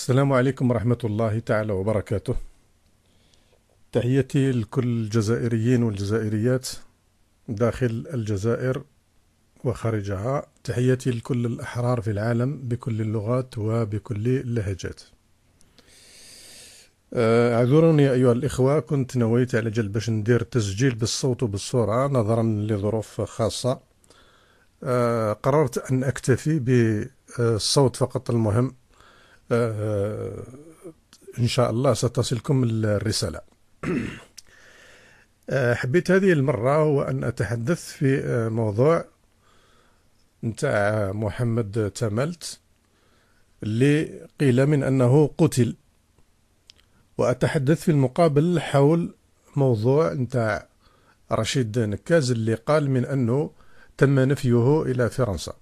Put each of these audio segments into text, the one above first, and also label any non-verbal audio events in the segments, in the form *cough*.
السلام عليكم ورحمة الله تعالى وبركاته تحيتي لكل الجزائريين والجزائريات داخل الجزائر وخارجها تحياتي لكل الأحرار في العالم بكل اللغات وبكل اللهجات آه، اعذروني أيها الإخوة كنت نويت على جل باش ندير تسجيل بالصوت وبالصورة نظرا لظروف خاصة آه، قررت أن أكتفي بالصوت فقط المهم آه، إن شاء الله ستصلكم الرسالة *clears throat* آه، حبيت هذه المرة هو أن أتحدث في آه، موضوع نتاع محمد تملت اللي قيل من أنه قتل وأتحدث في المقابل حول موضوع نتاع رشيد نكاز اللي قال من أنه تم نفيه إلى فرنسا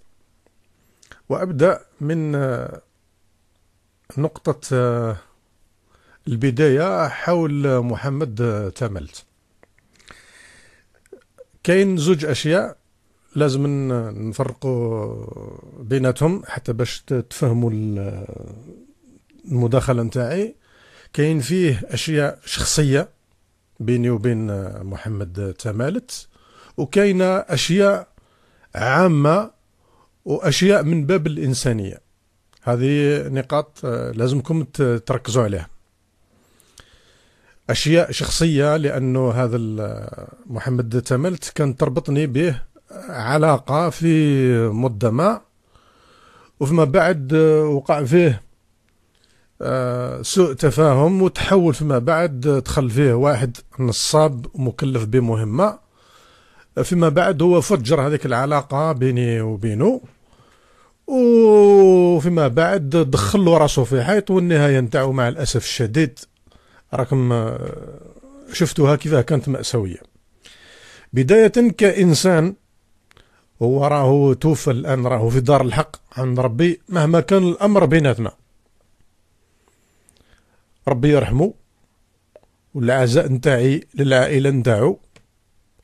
وأبدأ من نقطة آه، البداية حول آه، محمد آه، تملت كاين زوج أشياء لازم نفرقوا بيناتهم حتى باش تفهموا المداخلة نتاعي كاين فيه أشياء شخصية بيني وبين محمد تمالت وكاينة أشياء عامة وأشياء من باب الإنسانية هذه نقاط آه، لازمكم تركزوا عليها اشياء شخصيه لانه هذا محمد تملت كان تربطني به علاقه في مده ما وفيما بعد آه، وقع فيه آه، سوء تفاهم وتحول فيما بعد دخل فيه واحد نصاب مكلف بمهمه فيما بعد هو فجر هذه العلاقه بيني وبينه وفيما بعد دخل له راسه في حيط والنهايه نتاعو مع الاسف الشديد راكم آه، شفتوها كيفاه كانت مأساوية بداية كإنسان هو راهو توفى الآن راهو في دار الحق عند ربي مهما كان الأمر بيناتنا ربي يرحمه والعزاء نتاعي للعائلة نتاعو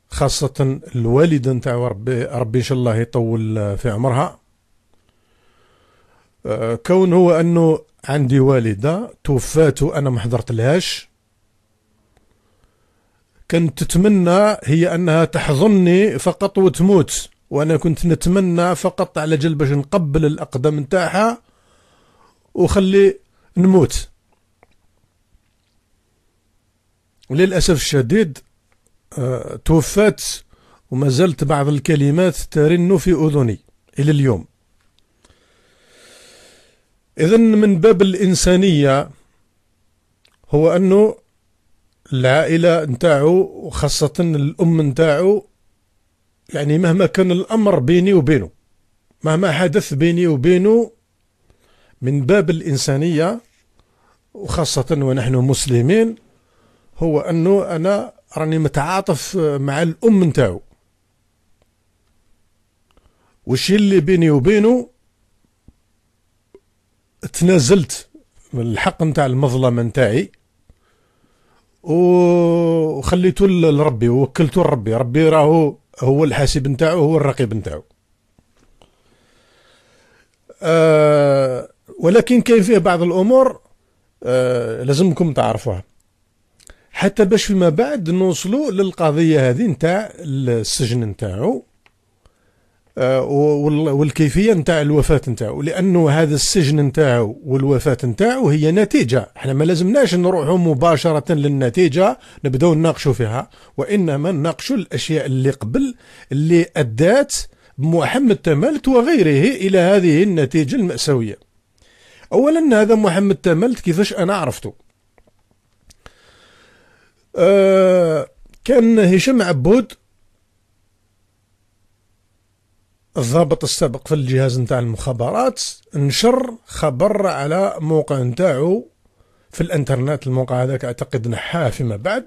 خاصة الوالدة نتاعو ربي ربي إن شاء الله يطول في عمرها كون هو انه عندي والده توفات وانا ما حضرت لهاش كنت تتمنى هي انها تحضني فقط وتموت وانا كنت نتمنى فقط على جل باش نقبل الاقدام نتاعها وخلي نموت للاسف الشديد آه، توفات وما زلت بعض الكلمات ترن في اذني الى اليوم إذا من باب الإنسانية هو أنه العائلة نتاعو وخاصة الأم نتاعو يعني مهما كان الأمر بيني وبينه مهما حدث بيني وبينه من باب الإنسانية وخاصة ونحن مسلمين هو أنه أنا راني متعاطف مع الأم نتاعو وشي اللي بيني وبينه تنازلت من الحق نتاع المظلمه نتاعي وخليته لربي ووكلته لربي ربي راهو هو الحاسب نتاعو هو الرقيب نتاعو أه ولكن كاين فيه بعض الامور أه لازمكم تعرفوها حتى باش فيما بعد نوصلوا للقضيه هذه نتاع السجن نتاعو آه، والكيفيه نتاع الوفاه نتاعو لانه هذا السجن نتاعو والوفاه نتاعو هي نتيجه احنا ما لازمناش نروحوا مباشره للنتيجه نبداو نناقشوا فيها وانما نناقشوا الاشياء اللي قبل اللي ادات محمد تملت وغيره الى هذه النتيجه الماساويه اولا هذا محمد تملت كيفاش انا عرفته أه كان هشام عبود الضابط السابق في الجهاز نتاع المخابرات نشر خبر على موقع نتاعو في الانترنت الموقع هذاك اعتقد نحاه فيما بعد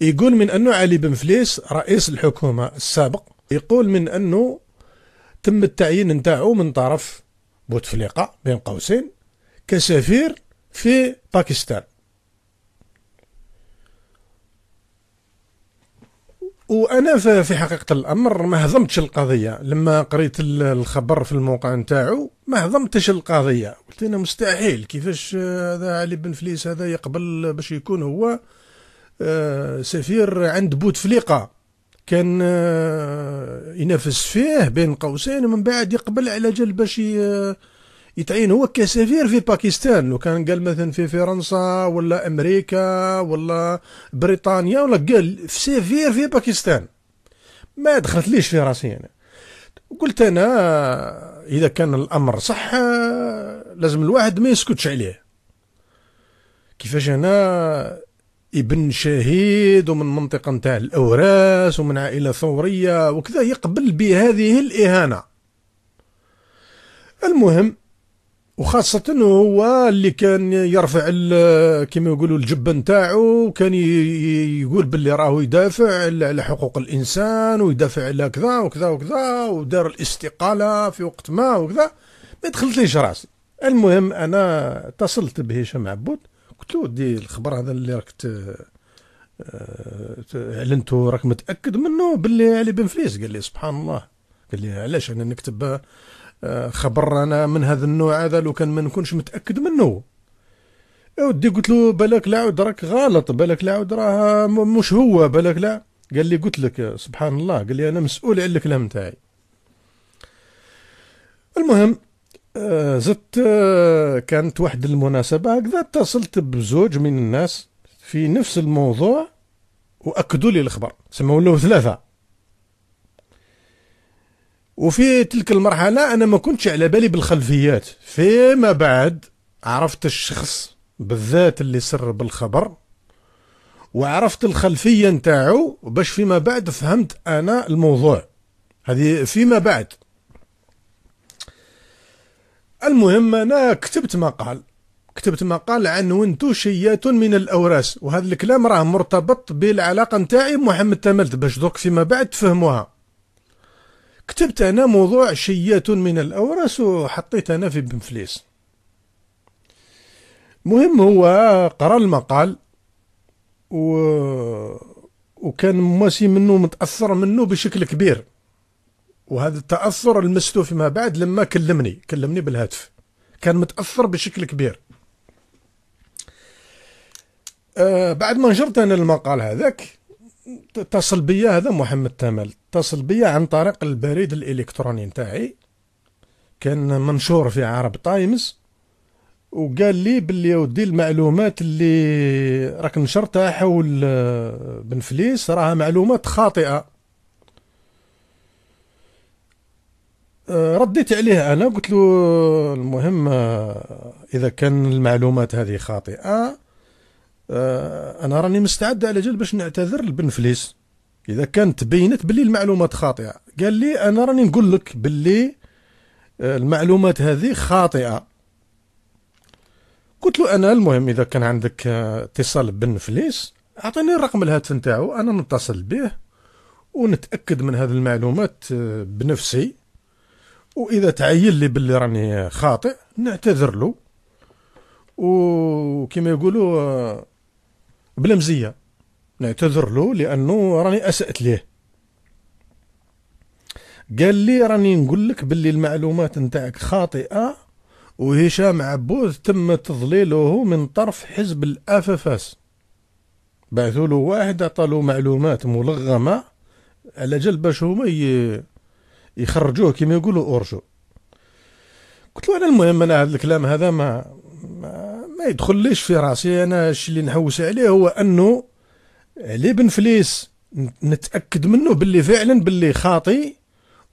يقول من انه علي بن فليس رئيس الحكومه السابق يقول من انه تم التعيين نتاعو من طرف بوتفليقه بين قوسين كسفير في باكستان وانا في حقيقه الامر ما هضمتش القضيه لما قريت الخبر في الموقع نتاعو ما هضمتش القضيه قلت انا مستحيل كيفاش هذا علي بن فليس هذا يقبل باش يكون هو آه، سفير عند بوتفليقه كان آه، ينافس فيه بين قوسين ومن بعد يقبل على جال باش يتعين هو كسفير في باكستان لو كان قال مثلا في فرنسا ولا امريكا ولا بريطانيا ولا قال في سفير في باكستان ما دخلتليش في راسي انا قلت انا اذا كان الامر صح لازم الواحد ما يسكتش عليه كيفاش انا ابن شهيد ومن منطقه نتاع الاوراس ومن عائله ثوريه وكذا يقبل بهذه الاهانه المهم وخاصة هو اللي كان يرفع كما يقولوا الجبة نتاعو كان يقول باللي راهو يدافع على حقوق الإنسان ويدافع على كذا وكذا وكذا ودار الاستقالة في وقت ما وكذا ما دخلتليش راسي المهم أنا اتصلت بهشام عبود قلت له دي الخبر هذا اللي راك آه، اعلنته راك متاكد منه باللي علي بن فليس قال لي سبحان الله قال لي علاش انا نكتب خبر من هذا النوع هذا لو كان ما نكونش متاكد منه ودي قلت له بالك لا عود راك غلط بالك لا عود راه مش هو بالك لا قال لي قلت لك سبحان الله قال لي انا مسؤول على الكلام تاعي المهم آه، زدت آه، كانت واحد المناسبة هكذا اتصلت بزوج من الناس في نفس الموضوع وأكدوا لي الخبر سموا له ثلاثة وفي تلك المرحله انا ما كنتش على بالي بالخلفيات فيما بعد عرفت الشخص بالذات اللي سر بالخبر وعرفت الخلفيه نتاعو باش فيما بعد فهمت انا الموضوع هذه فيما بعد المهم انا كتبت مقال كتبت مقال عنونته شيات من الاوراس وهذا الكلام راه مرتبط بالعلاقه نتاعي بمحمد تملت باش دوك فيما بعد تفهموها كتبت أنا موضوع شيات من الأورس وحطيت أنا في بن فليس مهم هو قرأ المقال و... وكان مواسي منه متأثر منه بشكل كبير وهذا التأثر لمسته فيما بعد لما كلمني كلمني بالهاتف كان متأثر بشكل كبير آه بعد ما نشرت أنا المقال هذاك اتصل بيا هذا محمد تامل اتصل بيا عن طريق البريد الالكتروني نتاعي كان منشور في عرب تايمز وقال لي باللي ودي المعلومات اللي راك نشرتها حول آه، بن فليس راها معلومات خاطئه آه، رديت عليه انا قلت له آه، المهم اذا كان المعلومات هذه خاطئه انا راني مستعد على جل باش نعتذر لبن فليس اذا كانت بينت باللي المعلومات خاطئه قال لي انا راني نقول لك باللي آه، المعلومات هذه خاطئه قلت له انا المهم اذا كان عندك آه، اتصال بن فليس اعطيني الرقم الهاتف نتاعو انا نتصل به ونتاكد من هذه المعلومات آه، بنفسي واذا تعين لي باللي راني خاطئ نعتذر له وكما يقولوا بلا مزيه نعتذر له لانه راني اسات ليه قال لي راني نقول لك باللي المعلومات نتاعك خاطئه وهشام عبود تم تضليله من طرف حزب الافافاس بعثوا له واحد عطالو معلومات ملغمه على جل باش هما يخرجوه كما يقولوا اورجو قلت له انا المهم انا هذا الكلام هذا ما ما, ما يدخليش في راسي انا الشيء اللي نحوس عليه هو انه علي بن فليس نتاكد منه باللي فعلا باللي خاطي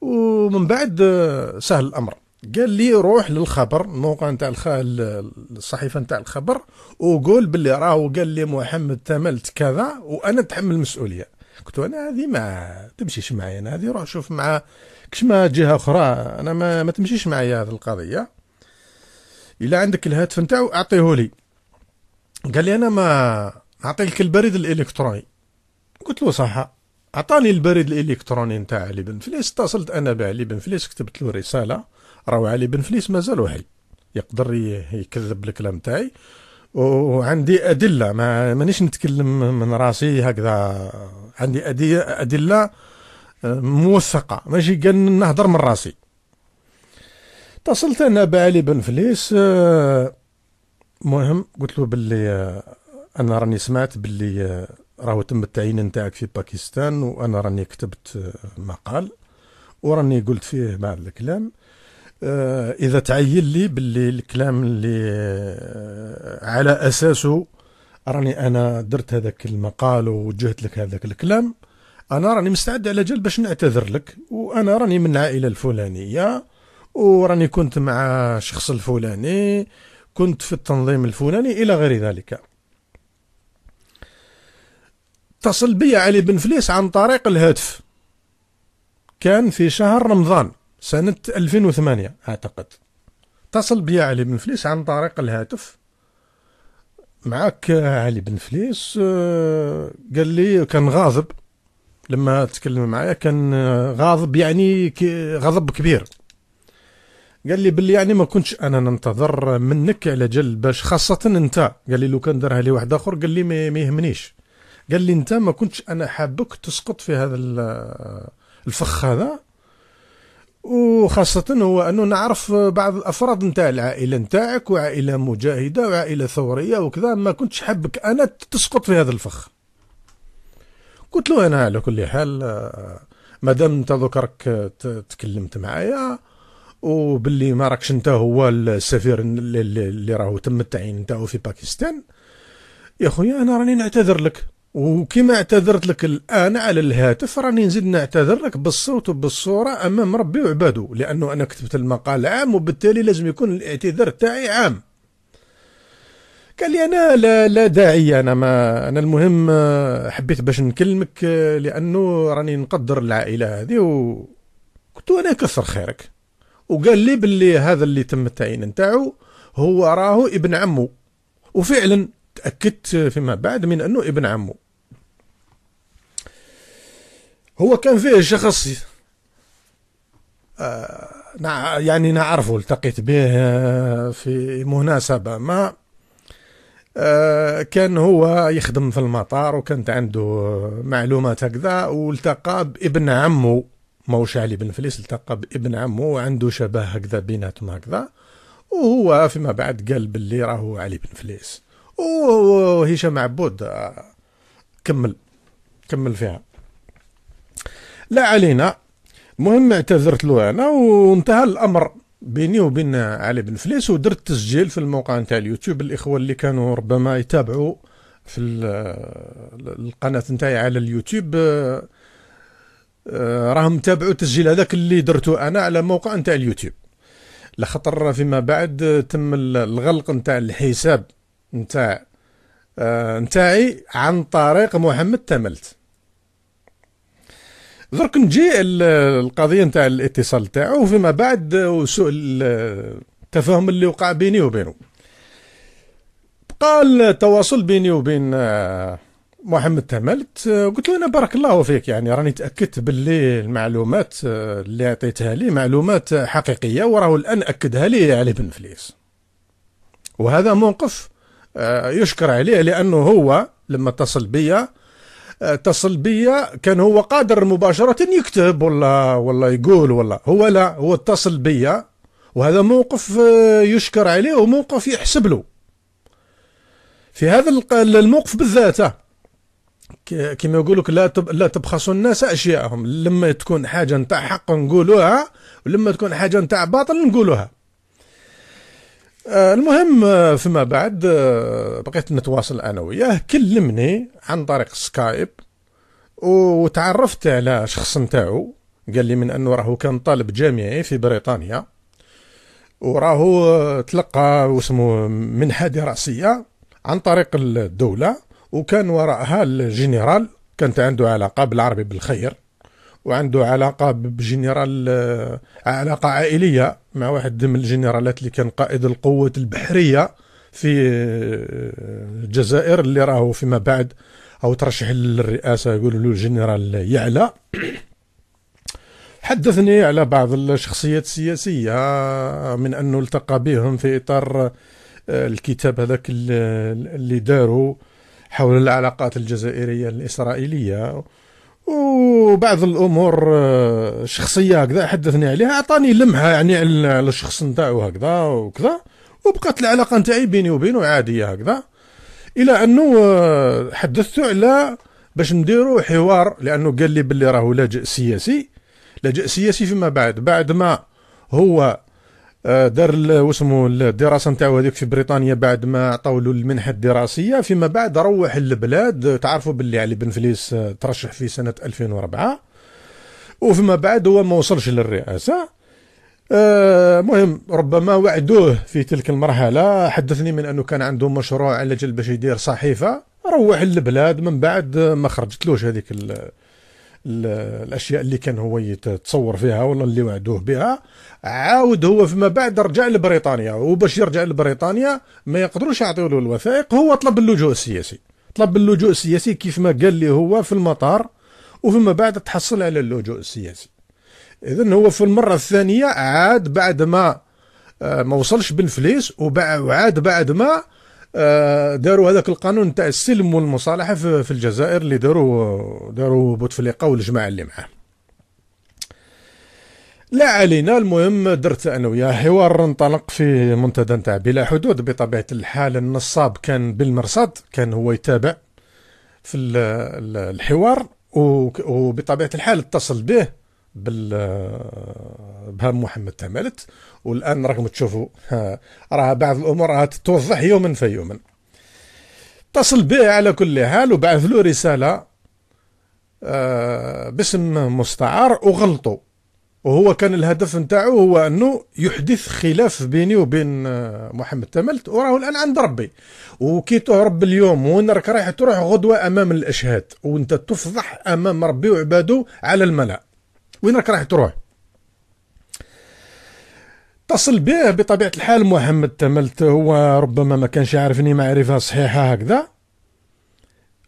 ومن بعد آه، سهل الامر قال لي روح للخبر الموقع نتاع الصحيفه نتاع الخبر وقول باللي راهو قال لي محمد تملت كذا وانا نتحمل المسؤوليه قلت انا هذه ما تمشيش معايا انا هذه روح شوف مع كشما جهه اخرى انا ما, ما تمشيش معايا هذه القضيه الا عندك الهاتف نتاعو اعطيه لي قال لي انا ما نعطيك البريد الالكتروني قلت له صح عطاني البريد الالكتروني نتاع علي بن فليس اتصلت انا بعلي بن فليس كتبت له رساله راهو علي بن فليس مازال وحي يقدر يكذب الكلام تاعي وعندي ادله ما مانيش نتكلم من راسي هكذا عندي ادله آه، موثقه ماشي قال نهضر من راسي اتصلت انا بعلي بن فليس آه، مهم قلت له باللي آه، انا راني سمعت باللي آه، راهو تم التعيين نتاعك في باكستان وانا راني كتبت آه، مقال وراني قلت فيه بعض الكلام آه، اذا تعين لي باللي الكلام اللي على اساسه راني انا درت هذاك المقال ووجهت لك هذاك الكلام انا راني مستعد على جال باش نعتذر لك وانا راني من العائله الفلانيه وراني كنت مع شخص الفلاني كنت في التنظيم الفلاني الى غير ذلك اتصل بي علي بن فليس عن طريق الهاتف كان في شهر رمضان سنة 2008 أعتقد اتصل بي علي بن فليس عن طريق الهاتف معك علي بن فليس آه، قال لي كان غاضب لما تكلم معايا كان آه، غاضب يعني غضب كبير قال لي بلي يعني ما كنتش انا ننتظر منك على جل باش خاصه انت قال لي لو كان درها لي واحد اخر قال لي ما يهمنيش قال لي انت ما كنتش انا حابك تسقط في هذا الفخ هذا وخاصة هو أنه نعرف بعض الأفراد نتاع العائلة نتاعك وعائلة مجاهدة وعائلة ثورية وكذا ما كنتش حابك أنا تسقط في هذا الفخ قلت له أنا على كل حال آه، مادام أنت ذكرك راك آه، تكلمت معايا وباللي ما راكش أنت هو السفير اللي راهو تم التعيين نتاعو في باكستان يا خويا أنا راني نعتذر لك وكما اعتذرت لك الآن على الهاتف راني نزيد نعتذر لك بالصوت وبالصورة أمام ربي وعباده لأنه أنا كتبت المقال عام وبالتالي لازم يكون الاعتذار تاعي عام قال لي أنا لا, لا داعي أنا ما أنا المهم آه، حبيت باش نكلمك آه، لأنه راني نقدر العائلة هذه و قلت أنا كسر خيرك وقال لي باللي هذا اللي تم التعيين نتاعو هو راهو ابن عمو وفعلا تأكدت فيما بعد من أنه ابن عمو هو كان فيه شخص آه، يعني نعرفه التقيت به آه، في مناسبة ما آه، كان هو يخدم في المطار وكانت عنده معلومات هكذا والتقى بابن عمه موش علي بن فليس التقى بابن عمه وعنده شبه هكذا بيناتهم هكذا وهو فيما بعد قال باللي راهو علي بن فليس وهشام عبود كمل كمل فيها لا علينا المهم اعتذرت له انا وانتهى الامر بيني وبين علي بن فليس ودرت تسجيل في الموقع نتاع اليوتيوب الاخوه اللي كانوا ربما يتابعوا في القناه نتاعي على اليوتيوب آه، آه، راهم تابعوا التسجيل هذاك اللي درته انا على موقع نتاع اليوتيوب لخطر فيما بعد تم الغلق نتاع الحساب نتاع آه، نتاعي عن طريق محمد تملت درك نجي القضيه نتاع الاتصال تاعو فيما بعد وسوء التفاهم اللي وقع بيني وبينه بقى التواصل بيني وبين آه، محمد تملت آه، قلت له انا بارك الله فيك يعني راني تاكدت باللي المعلومات آه، اللي عطيتها لي معلومات حقيقيه وراه الان اكدها لي علي بن فليس وهذا موقف يشكر عليه لانه هو لما اتصل بيا اتصل بيا كان هو قادر مباشرة يكتب ولا ولا يقول ولا هو لا هو اتصل بيا وهذا موقف آه، يشكر عليه وموقف يحسب له في هذا الموقف بالذات كما يقول لا لا تبخسوا الناس اشياءهم لما تكون حاجه نتاع حق نقولوها ولما تكون حاجه نتاع باطل نقولوها آه، المهم آه، فيما بعد آه، بقيت نتواصل انا وياه كلمني عن طريق سكايب وتعرفت على شخص نتاعو قال لي من انه راهو كان طالب جامعي في بريطانيا وراه تلقى واسمه منحه دراسيه عن طريق الدوله وكان وراءها الجنرال كانت عنده علاقه بالعربي بالخير وعنده علاقه بجنرال آه، علاقه عائليه مع واحد من الجنرالات اللي كان قائد القوه البحريه في آه، الجزائر اللي راهو فيما بعد او ترشح للرئاسه يقولوا له الجنرال يعلى حدثني على بعض الشخصيات السياسيه آه، من انه التقى بهم في اطار الكتاب هذاك اللي داروا حول العلاقات الجزائريه الاسرائيليه وبعض الامور آه، شخصيه هكذا حدثني عليها عطاني لمحه يعني على الشخص نتاعو هكذا وكذا وبقات العلاقه نتاعي بيني وبينه عاديه هكذا الى انه آه، حدثته على باش نديرو حوار لانه قال لي باللي راهو لاجئ سياسي لاجئ سياسي فيما بعد بعد ما هو آه، دار واسمو الدراسه نتاعو هذيك في بريطانيا بعد ما عطاو له المنحه الدراسيه فيما بعد روح للبلاد تعرفوا باللي علي بن فليس آه، ترشح في سنه 2004 وفيما بعد هو ما وصلش للرئاسه آه، مهم ربما وعدوه في تلك المرحله حدثني من انه كان عنده مشروع على جل باش يدير صحيفه روح للبلاد من بعد ما خرجتلوش هذيك الاشياء اللي كان هو يتصور فيها ولا اللي وعدوه بها عاود هو فيما بعد رجع لبريطانيا وباش يرجع لبريطانيا ما يقدروش يعطيو له الوثائق هو طلب اللجوء السياسي طلب اللجوء السياسي كيف ما قال لي هو في المطار وفيما بعد تحصل على اللجوء السياسي اذا هو في المره الثانيه عاد بعد ما آه، ما وصلش بنفليس وعاد بعد ما آه، داروا هذاك القانون تاع السلم والمصالحه في الجزائر اللي داروا داروا بوتفليقه والجماعه اللي معاه لا علينا المهم درت انا وياه حوار انطلق في منتدى تاع بلا حدود بطبيعه الحال النصاب كان بالمرصاد كان هو يتابع في الحوار وبطبيعه الحال اتصل به بال بهام محمد تمالت والان راكم تشوفوا راه بعض الامور راها تتوضح يوما فيوما اتصل به على كل حال وبعث له رساله آه، باسم مستعار وغلطوا وهو كان الهدف نتاعو هو انه يحدث خلاف بيني وبين آه، محمد تملت وراه الان عند ربي وكي تهرب اليوم وين راك رايح تروح غدوه امام الاشهاد وانت تفضح امام ربي وعباده على الملأ وين راك رايح تروح اتصل به بطبيعه الحال محمد تملت هو ربما ما كانش يعرفني معرفه صحيحه هكذا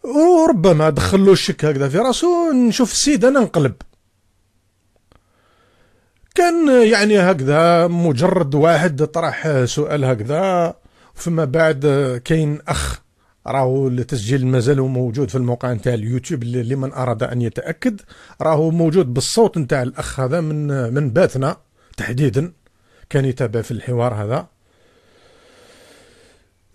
وربما دخل له الشك هكذا في راسو نشوف السيد انا نقلب كان يعني هكذا مجرد واحد طرح سؤال هكذا فما بعد كاين اخ راهو التسجيل مازال موجود في الموقع نتاع اليوتيوب لمن اراد ان يتاكد راهو موجود بالصوت نتاع الاخ هذا من من باتنا تحديدا كان يتابع في الحوار هذا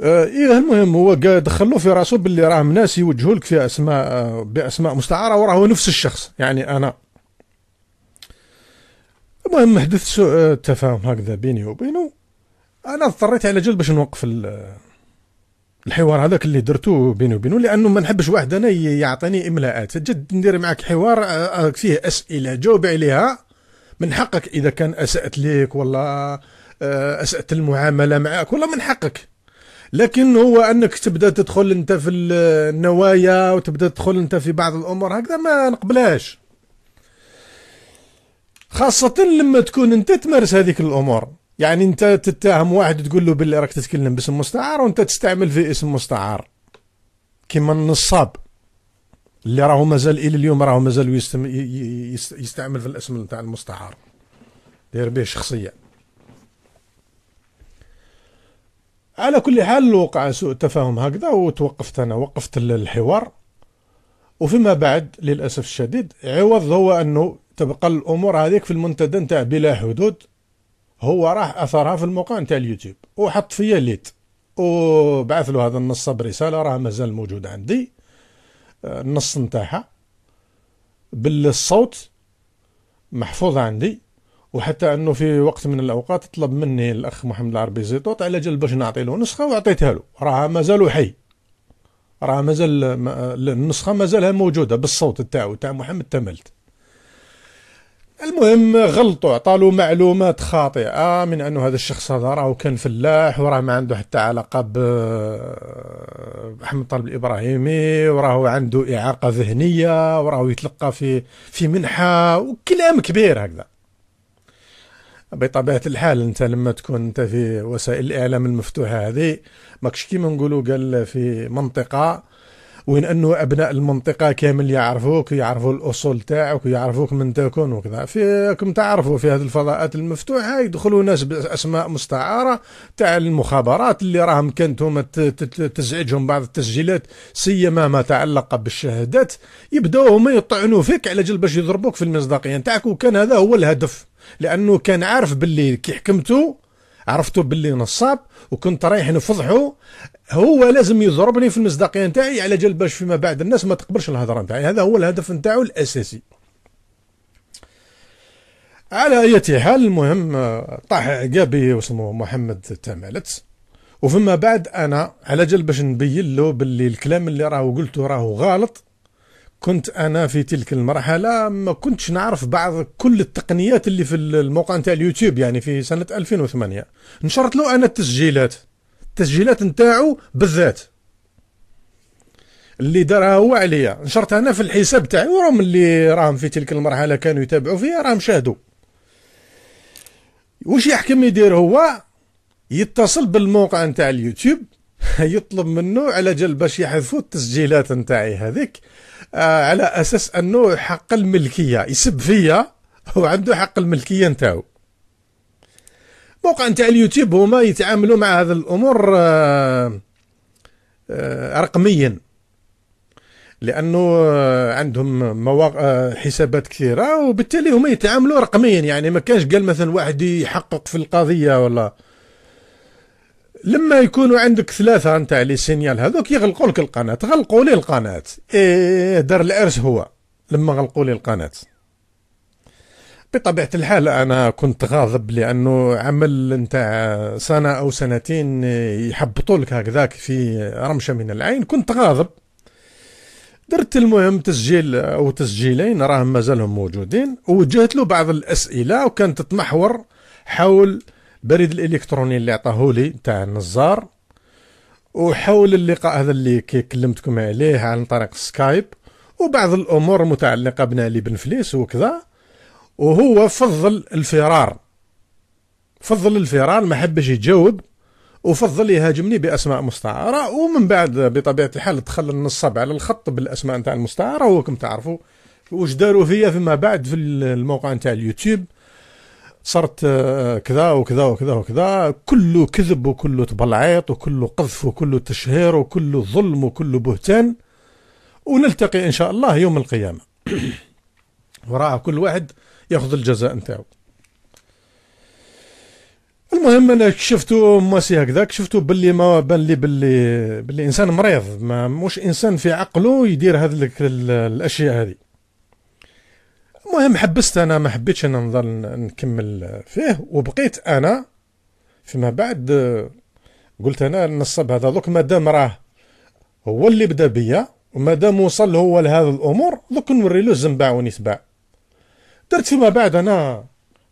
آه، اذا المهم هو دخلوا في راسه باللي راهم ناس يوجهوا لك في اسماء باسماء مستعاره وراهو نفس الشخص يعني انا المهم حدث سوء تفاهم هكذا بيني وبينه انا اضطريت على جل باش نوقف الحوار هذاك اللي درتو بيني وبينه لانه ما نحبش واحد انا يعطيني املاءات جد ندير معك حوار آه، آه، فيه اسئله جاوب عليها من حقك اذا كان اسات ليك ولا آه، اسات المعامله معك ولا من حقك لكن هو انك تبدا تدخل انت في النوايا وتبدا تدخل انت في بعض الامور هكذا ما نقبلهاش خاصه لما تكون انت تمارس هذيك الامور يعني انت تتهم واحد تقول له باللي راك تتكلم باسم مستعار وانت تستعمل في اسم مستعار كما النصاب اللي راهو مازال الى اليوم راهو مازال يستعمل في الاسم نتاع المستعار داير به شخصيه على كل حال وقع سوء تفاهم هكذا وتوقفت انا وقفت الحوار وفيما بعد للاسف الشديد عوض هو انه تبقى الامور هذيك في المنتدى نتاع بلا حدود هو راح اثرها في الموقع نتاع اليوتيوب وحط فيا ليت وبعث له هذا النص برساله راه مازال موجود عندي آه، النص نتاعها بالصوت محفوظ عندي وحتى انه في وقت من الاوقات طلب مني الاخ محمد العربي زيطوط على جل باش نعطي له نسخه وعطيتها له راه مازالو حي راه مازال النسخه مازالها موجوده بالصوت تاعو تاع محمد تملت المهم غلطوا عطالو معلومات خاطئه آه، من انه هذا الشخص هذا راه كان فلاح وراه ما عنده حتى علاقه ب آه، احمد طالب الابراهيمي وراه عنده اعاقه ذهنيه وراه يتلقى في في منحه وكلام كبير هكذا بطبيعه الحال انت لما تكون انت في وسائل الاعلام المفتوحه هذه ماكش كيما نقولوا قال في منطقه وين انه ابناء المنطقه كامل يعرفوك يعرفوا الاصول تاعك ويعرفوك من تكون وكذا فيكم تعرفوا في هذه الفضاءات المفتوحه يدخلوا ناس باسماء مستعاره تاع المخابرات اللي راهم كانت هما تزعجهم بعض التسجيلات سيما ما تعلق بالشهادات يبداو هما يطعنوا فيك على جل باش يضربوك في المصداقيه نتاعك وكان هذا هو الهدف لانه كان عارف باللي كي حكمته عرفتوا باللي نصاب وكنت رايح نفضحه هو لازم يضربني في المصداقيه نتاعي على جال باش فيما بعد الناس ما تقبلش الهضره نتاعي هذا هو الهدف نتاعو الاساسي على اي حال المهم طاح عقابي واسمه محمد تمالت وفيما بعد انا على جال باش نبين له باللي الكلام اللي راهو قلته راهو غلط كنت انا في تلك المرحله ما كنتش نعرف بعض كل التقنيات اللي في الموقع نتاع اليوتيوب يعني في سنه 2008 نشرت له انا التسجيلات التسجيلات نتاعو بالذات اللي دارها هو عليا نشرتها انا في الحساب تاعي وراهم اللي راهم في تلك المرحله كانوا يتابعوا فيها راهم شاهدوا وش يحكم يدير هو يتصل بالموقع نتاع اليوتيوب *laughs* يطلب منه على جال باش يحذفوا التسجيلات نتاعي هذيك آه، على اساس انه حق الملكيه يسب فيا وعنده حق الملكيه نتاعو موقع نتاع اليوتيوب هما يتعاملوا مع هذا الامور آه، آه، رقميا لانه عندهم مواقع حسابات كثيره وبالتالي هما يتعاملوا رقميا يعني ما كانش قال مثلا واحد يحقق في القضيه ولا لما يكونوا عندك ثلاثة نتاع لي سينيال هذوك يغلقوا لك القناة غلقوا لي القناة إيه دار العرس هو لما غلقوا لي القناة بطبيعة الحال أنا كنت غاضب لأنه عمل نتاع سنة أو سنتين يحبطوا لك هكذاك في رمشة من العين كنت غاضب درت المهم تسجيل أو تسجيلين راهم مازالهم موجودين ووجهت له بعض الأسئلة وكانت تتمحور حول البريد الالكتروني اللي عطاهولي تاع النزار وحول اللقاء هذا اللي كلمتكم عليه عن طريق سكايب وبعض الامور المتعلقه بنالي بن فليس وكذا وهو فضل الفرار فضل الفرار ما حبش يجاوب وفضل يهاجمني باسماء مستعاره ومن بعد بطبيعه الحال دخل النصاب على الخط بالاسماء نتاع المستعاره وكم تعرفوا واش داروا فيا فيما بعد في الموقع نتاع اليوتيوب صرت آه، كذا وكذا وكذا وكذا كله كذب وكله تبلعيط وكله قذف وكله تشهير وكله ظلم وكله بهتان ونلتقي إن شاء الله يوم القيامة *clears throat* وراه كل واحد ياخذ الجزاء نتاعو المهم انا كشفتو مواسي هكذا كشفتو باللي ما بان لي باللي باللي انسان مريض ما مش انسان في عقله يدير هذه الاشياء هذه المهم حبست انا ما حبيتش انا نظل نكمل فيه وبقيت انا فيما بعد قلت انا النصاب هذا دوك مادام راه هو اللي بدا بيا ومادام وصل هو لهذا الامور دوك نوري له الزنباع ونتباع درت فيما بعد انا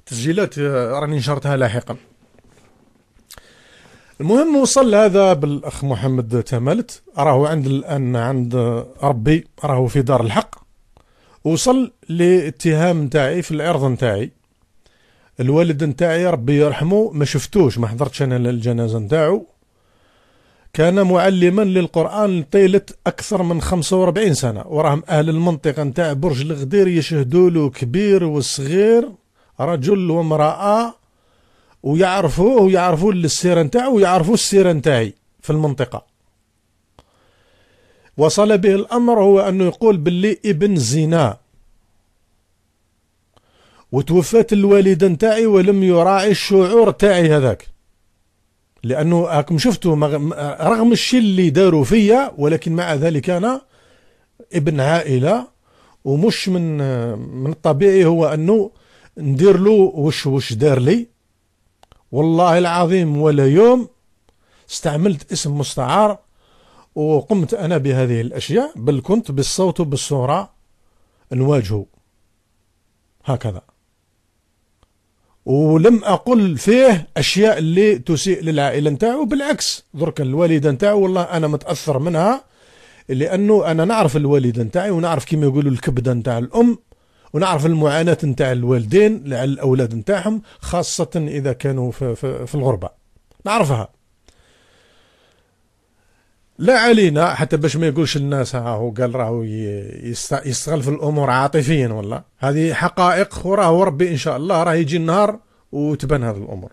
تسجيلات آه، راني نشرتها لاحقا المهم وصل هذا بالاخ محمد تملت راهو عند الان عند ربي راهو في دار الحق وصل لاتهام نتاعي في العرض نتاعي الوالد نتاعي ربي يرحمه ما شفتوش ما حضرتش انا للجنازه نتاعو كان معلما للقران طيله اكثر من 45 سنه وراهم اهل المنطقه نتاع برج الغدير يشهدوا له كبير وصغير رجل وامراه ويعرفوه ويعرفوا السيره نتاعو ويعرفوا السيره نتاعي في المنطقه وصل به الأمر هو أنه يقول باللي ابن زنا وتوفات الوالدة نتاعي ولم يراعي الشعور تاعي هذاك لأنه راكم شفتوا رغم الشيء اللي داروا فيا ولكن مع ذلك أنا ابن عائلة ومش من من الطبيعي هو أنه ندير له وش وش دار لي والله العظيم ولا يوم استعملت اسم مستعار وقمت أنا بهذه الأشياء بل كنت بالصوت وبالصورة نواجهه هكذا ولم أقل فيه أشياء اللي تسيء للعائلة نتاعو بالعكس درك الوالدة نتاعو والله أنا متأثر منها لأنه أنا نعرف الوالدة نتاعي ونعرف كيما يقولوا الكبدة نتاع الأم ونعرف المعاناة نتاع الوالدين على الأولاد نتاعهم خاصة إذا كانوا في, في, في الغربة نعرفها لا علينا حتى باش ما يقولش الناس ها هو قال راهو يستغل في الامور عاطفيا ولا هذه حقائق وراه ربي ان شاء الله راه يجي النهار وتبان هذه الامور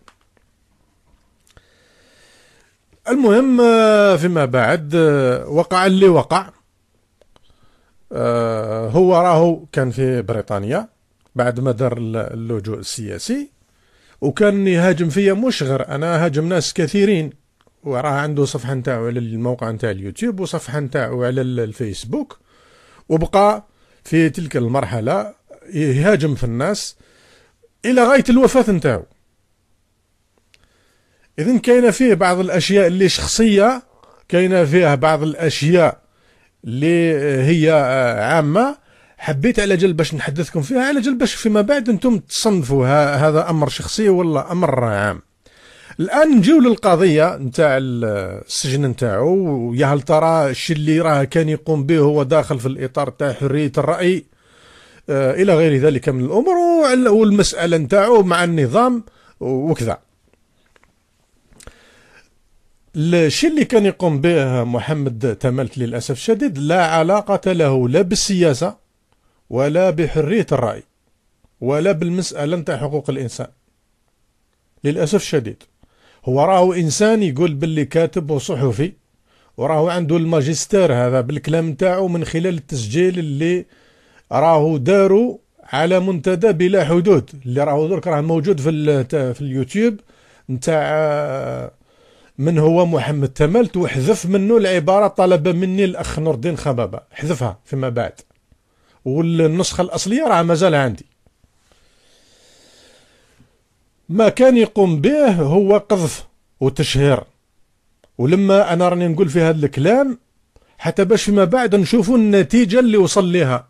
المهم آه، فيما بعد آه، وقع اللي وقع آه، هو راهو كان في بريطانيا بعد ما دار اللجوء السياسي وكان يهاجم فيا مش غير انا هاجم ناس كثيرين وراه عنده صفحه نتاعو على الموقع نتاع اليوتيوب وصفحه نتاعو على الفيسبوك وبقى في تلك المرحله يهاجم في الناس الى غايه الوفاه نتاعو اذا كاينه فيه بعض الاشياء اللي شخصيه كاينه فيه بعض الاشياء اللي هي آه، عامه حبيت على جل باش نحدثكم فيها على جل باش فيما بعد انتم تصنفوا هذا امر شخصي ولا امر عام الان نجيو للقضيه نتاع السجن نتاعو يا هل ترى الشيء اللي راه كان يقوم به هو داخل في الاطار تاع حريه الراي آه، الى غير ذلك من الامور والمساله نتاعو مع النظام وكذا الشيء اللي كان يقوم به محمد تملت للاسف الشديد لا علاقه له لا بالسياسه ولا بحريه الراي ولا بالمساله نتاع حقوق الانسان للاسف الشديد هو راهو انسان يقول باللي كاتب وصحفي وراهو عنده الماجستير هذا بالكلام نتاعو من خلال التسجيل اللي راهو دارو على منتدى بلا حدود اللي راهو درك راه موجود في في اليوتيوب نتاع آه، من هو محمد تملت وحذف منه العبارة طلب مني الأخ نور الدين خبابة حذفها فيما بعد والنسخة الأصلية راه مازال عندي ما كان يقوم به هو قذف وتشهير ولما أنا راني نقول في هذا الكلام حتى باش فيما بعد نشوفوا النتيجة اللي وصل لها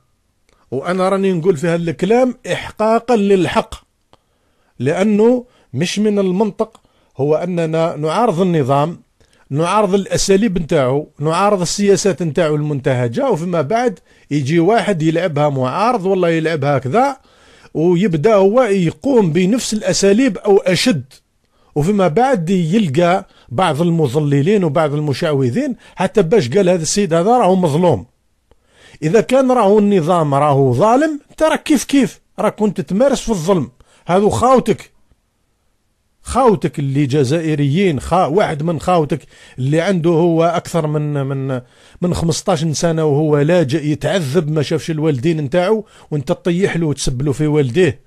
وأنا راني نقول في هذا الكلام إحقاقا للحق لأنه مش من المنطق هو أننا نعارض النظام نعارض الأساليب نتاعو نعارض السياسات نتاعو المنتهجة وفيما بعد يجي واحد يلعبها معارض والله يلعبها كذا ويبدا هو يقوم بنفس الاساليب او اشد وفيما بعد يلقى بعض المضللين وبعض المشعوذين حتى باش قال هذا السيد هذا راهو مظلوم اذا كان راهو النظام راهو ظالم ترى كيف كيف راك كنت تمارس في الظلم هذو خاوتك خاوتك اللي جزائريين خا واحد من خاوتك اللي عنده هو اكثر من من من 15 سنه وهو لاجئ يتعذب ما شافش الوالدين نتاعو وانت تطيح له وتسب له في والديه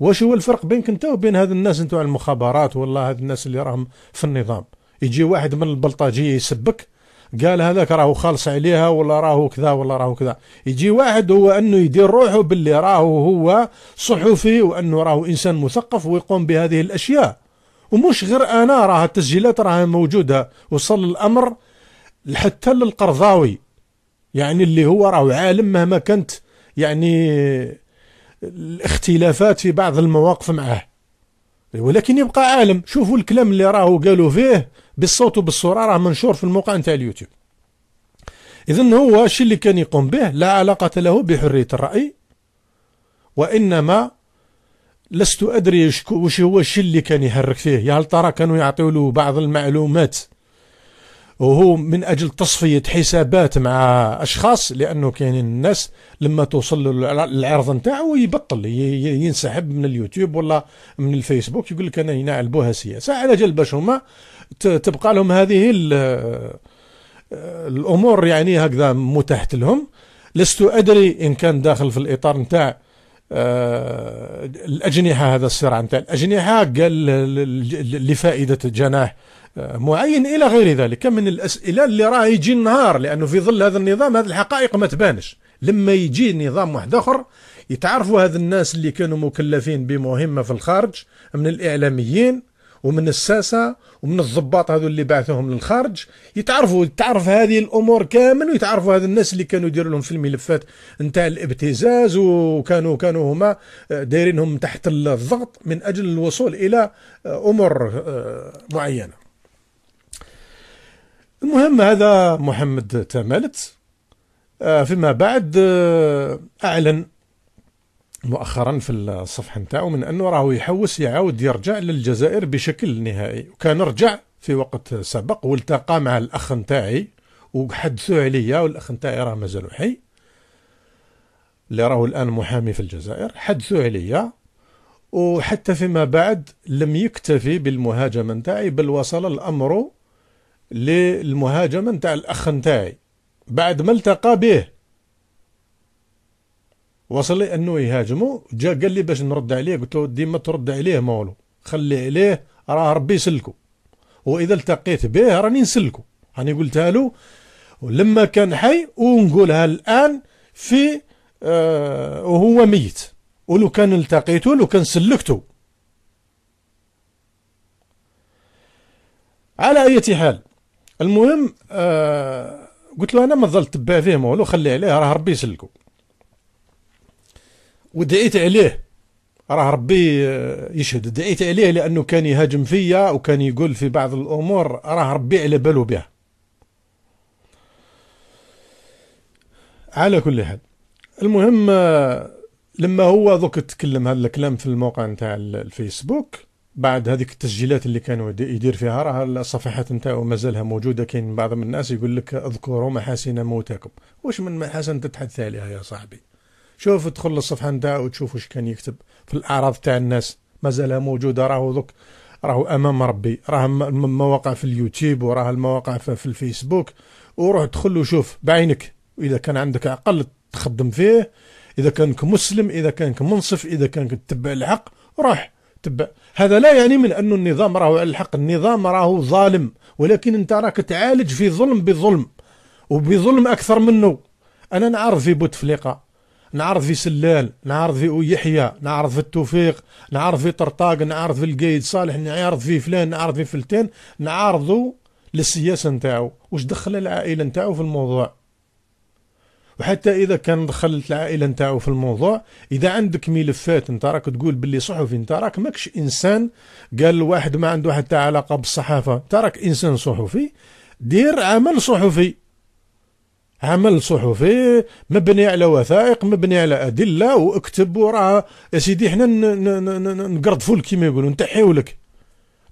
واش هو الفرق بينك انت وبين هذا الناس نتاع المخابرات والله هاد الناس اللي راهم في النظام يجي واحد من البلطجيه يسبك قال هذاك راهو خالص عليها ولا راهو كذا ولا راهو كذا يجي واحد هو انه يدير روحه باللي راهو هو صحفي وانه راهو انسان مثقف ويقوم بهذه الاشياء ومش غير انا راه التسجيلات راه موجوده وصل الامر حتى للقرضاوي يعني اللي هو راه عالم مهما كانت يعني الاختلافات في بعض المواقف معه ولكن يبقى عالم شوفوا الكلام اللي راهو قالوا فيه بالصوت وبالصوره راه منشور في الموقع نتاع اليوتيوب اذا هو الشيء اللي كان يقوم به لا علاقه له بحريه الراي وانما لست أدري وش هو الشيء اللي كان يحرك فيه يا يعني هل ترى كانوا يعطيوا له بعض المعلومات وهو من أجل تصفية حسابات مع أشخاص لأنه كاينين الناس لما توصل العرض نتاعو يبطل ينسحب من اليوتيوب ولا من الفيسبوك يقول لك أنا هنا علبوها سياسة على جال باش هما تبقى لهم هذه الأمور يعني هكذا متاحة لهم لست أدري إن كان داخل في الإطار نتاع آه، الأجنحة هذا الصراع نتاع الأجنحة قال لفائدة جناح آه، معين إلى غير ذلك من الأسئلة اللي راه يجي النهار لأنه في ظل هذا النظام هذه الحقائق ما تبانش لما يجي نظام واحد آخر يتعرفوا هذا الناس اللي كانوا مكلفين بمهمة في الخارج من الإعلاميين ومن الساسه ومن الضباط هذو اللي بعثوهم للخارج يتعرفوا تعرف هذه الامور كامل ويتعرفوا هذ الناس اللي كانوا يديروا لهم في الملفات نتاع الابتزاز وكانوا كانوا هما آه، دايرينهم تحت الضغط من اجل الوصول الى آه، امور آه، معينه المهم هذا محمد تمالت فيما بعد اعلن مؤخرا في الصفحه نتاعو من انه راهو يحوس يعاود يرجع للجزائر بشكل نهائي وكان رجع في وقت سبق والتقى مع الاخ نتاعي وحدثوا عليا والاخ نتاعي راه مازال حي اللي راهو الان محامي في الجزائر حدثوا عليا وحتى فيما بعد لم يكتفي بالمهاجمه نتاعي بل وصل الامر للمهاجمه نتاع الاخ نتاعي بعد ما التقى به وصل لي انه يهاجمه جا قال لي باش نرد عليه قلت له ديما ترد عليه ما والو خلي عليه راه ربي يسلكو واذا التقيت به راني نسلكو راني قلتها له لما كان حي ونقولها الان في آه وهو ميت ولو كان التقيته لو كان سلكته على اي حال المهم آه قلت له انا ما ظلت تبع فيه ما والو خلي عليه راه ربي يسلكو ودعيت عليه راه ربي آه، يشهد دعيت عليه لانه كان يهاجم فيا وكان يقول في بعض الامور راه ربي على باله بها على كل حال المهم آه، لما هو ذوك تكلم هذا الكلام في الموقع نتاع الفيسبوك بعد هذيك التسجيلات اللي كانوا يدير فيها راه الصفحات نتاعو مازالها موجوده كاين بعض من الناس يقول لك اذكروا محاسن موتاكم واش من محاسن تتحدث عليها يا صاحبي شوف ادخل للصفحه نتاعه وتشوف واش كان يكتب في الاعراض تاع الناس مازال موجوده راهو دوك راهو امام ربي راه المواقع في اليوتيوب وراه المواقع في الفيسبوك وروح دخل وشوف بعينك واذا كان عندك عقل تخدم فيه اذا كانك مسلم اذا كانك منصف اذا كانك تتبع الحق روح تبع هذا لا يعني من أن النظام راهو على الحق النظام راهو ظالم ولكن انت راك تعالج في ظلم بظلم وبظلم اكثر منه انا نعرف في بوتفليقه نعرض في سلال نعرض في يحيى نعرض في التوفيق نعرض في طرطاق نعرض في القايد صالح نعرض في فلان نعرض في فلتان نعرضوا للسياسه نتاعو واش دخل العائله نتاعو في الموضوع وحتى اذا كان دخلت العائله نتاعو في الموضوع اذا عندك ملفات انت راك تقول باللي صحفي انت راك ماكش انسان قال واحد ما عنده حتى علاقه بالصحافه تراك انسان صحفي دير عمل صحفي عمل صحفي مبني على وثائق مبني على ادله واكتب وراه يا سيدي حنا نقرضفوا لك كيما يقولوا نتحيوا لك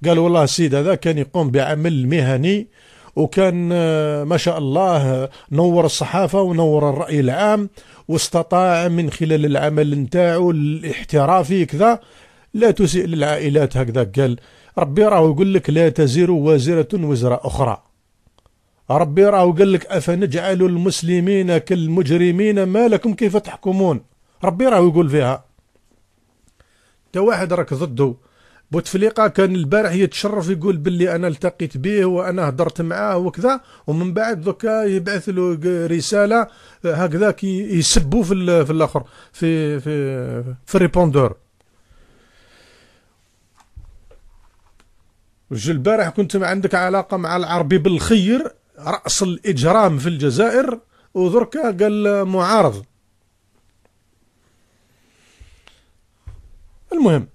قال والله السيد هذا كان يقوم بعمل مهني وكان آه، ما شاء الله نور الصحافة ونور الرأي العام واستطاع من خلال العمل نتاعو الاحترافي كذا لا تسيء للعائلات هكذا قال ربي راه يقول لك لا تزر وازرة وزر أخرى ربي راه قال لك أفنجعل المسلمين كالمجرمين ما لكم كيف تحكمون ربي راه يقول فيها تا واحد راك ضده بوتفليقه كان البارح يتشرف يقول باللي انا التقيت به وانا هدرت معاه وكذا ومن بعد دوكا يبعث له رساله هكذا كي يسبوا في في الاخر في في في الريبوندور البارح كنت عندك علاقه مع العربي بالخير رأس الإجرام في الجزائر وذركا قال معارض المهم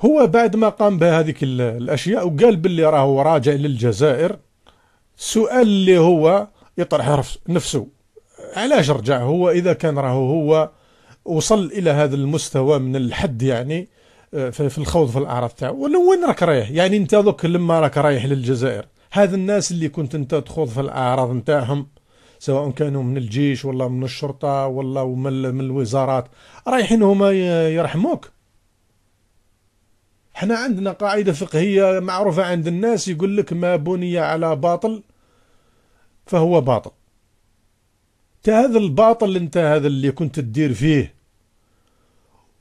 هو بعد ما قام بهذيك الأشياء وقال باللي راهو راجع للجزائر السؤال اللي هو يطرح نفسه علاش رجع هو إذا كان راهو هو وصل إلى هذا المستوى من الحد يعني آه، في الخوض في الأعراض تاعو وين راك رايح يعني أنت ذوك لما راك رايح للجزائر هذا الناس اللي كنت انت تخوض في الاعراض نتاعهم سواء كانوا من الجيش ولا من الشرطه ولا من الوزارات رايحين هما يرحموك احنا عندنا قاعده فقهيه معروفه عند الناس يقول لك ما بني على باطل فهو باطل انت هذا الباطل انت هذا اللي كنت تدير فيه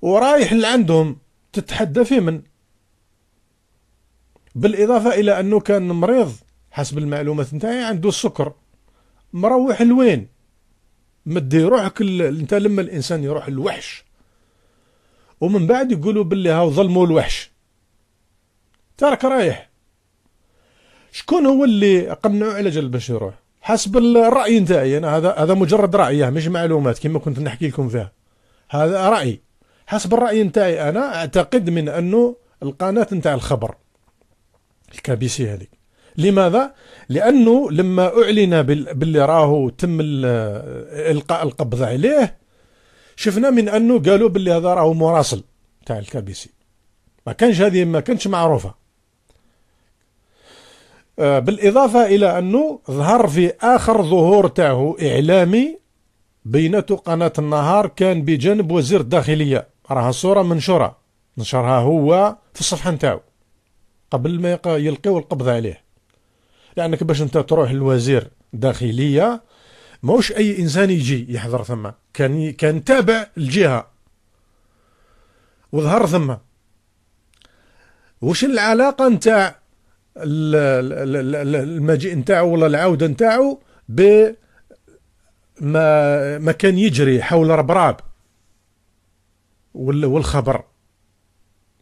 ورايح لعندهم تتحدى في من بالاضافه الى انه كان مريض حسب المعلومات نتاعي عنده السكر مروح لوين مدي روحك ال... انت لما الانسان يروح للوحش ومن بعد يقولوا باللي هاو ظلموا الوحش ترك رايح شكون هو اللي قنعوا على جل باش يروح حسب الراي نتاعي انا هذا هذا مجرد راي مش معلومات كما كنت نحكي لكم فيها هذا راي حسب الراي نتاعي انا اعتقد من انه القناه نتاع الخبر الكابيسي هذيك لماذا؟ لأنه لما أعلن باللي راهو تم إلقاء القبض عليه شفنا من أنه قالوا باللي هذا راهو مراسل تاع الكابيسي ما كانش هذه ما كانش معروفة آه، بالإضافة إلى أنه ظهر في آخر ظهور تاعه إعلامي بينة قناة النهار كان بجانب وزير الداخلية راها صورة منشورة نشرها هو في الصفحة نتاعو قبل ما يلقيو القبض عليه لانك باش انت تروح للوزير داخليه ماهوش اي انسان يجي يحضر ثم كان كان تابع الجهه وظهر ثم وش العلاقه نتاع المجيء نتاعو ولا العوده نتاعو ب ما ما كان يجري حول ربراب والخبر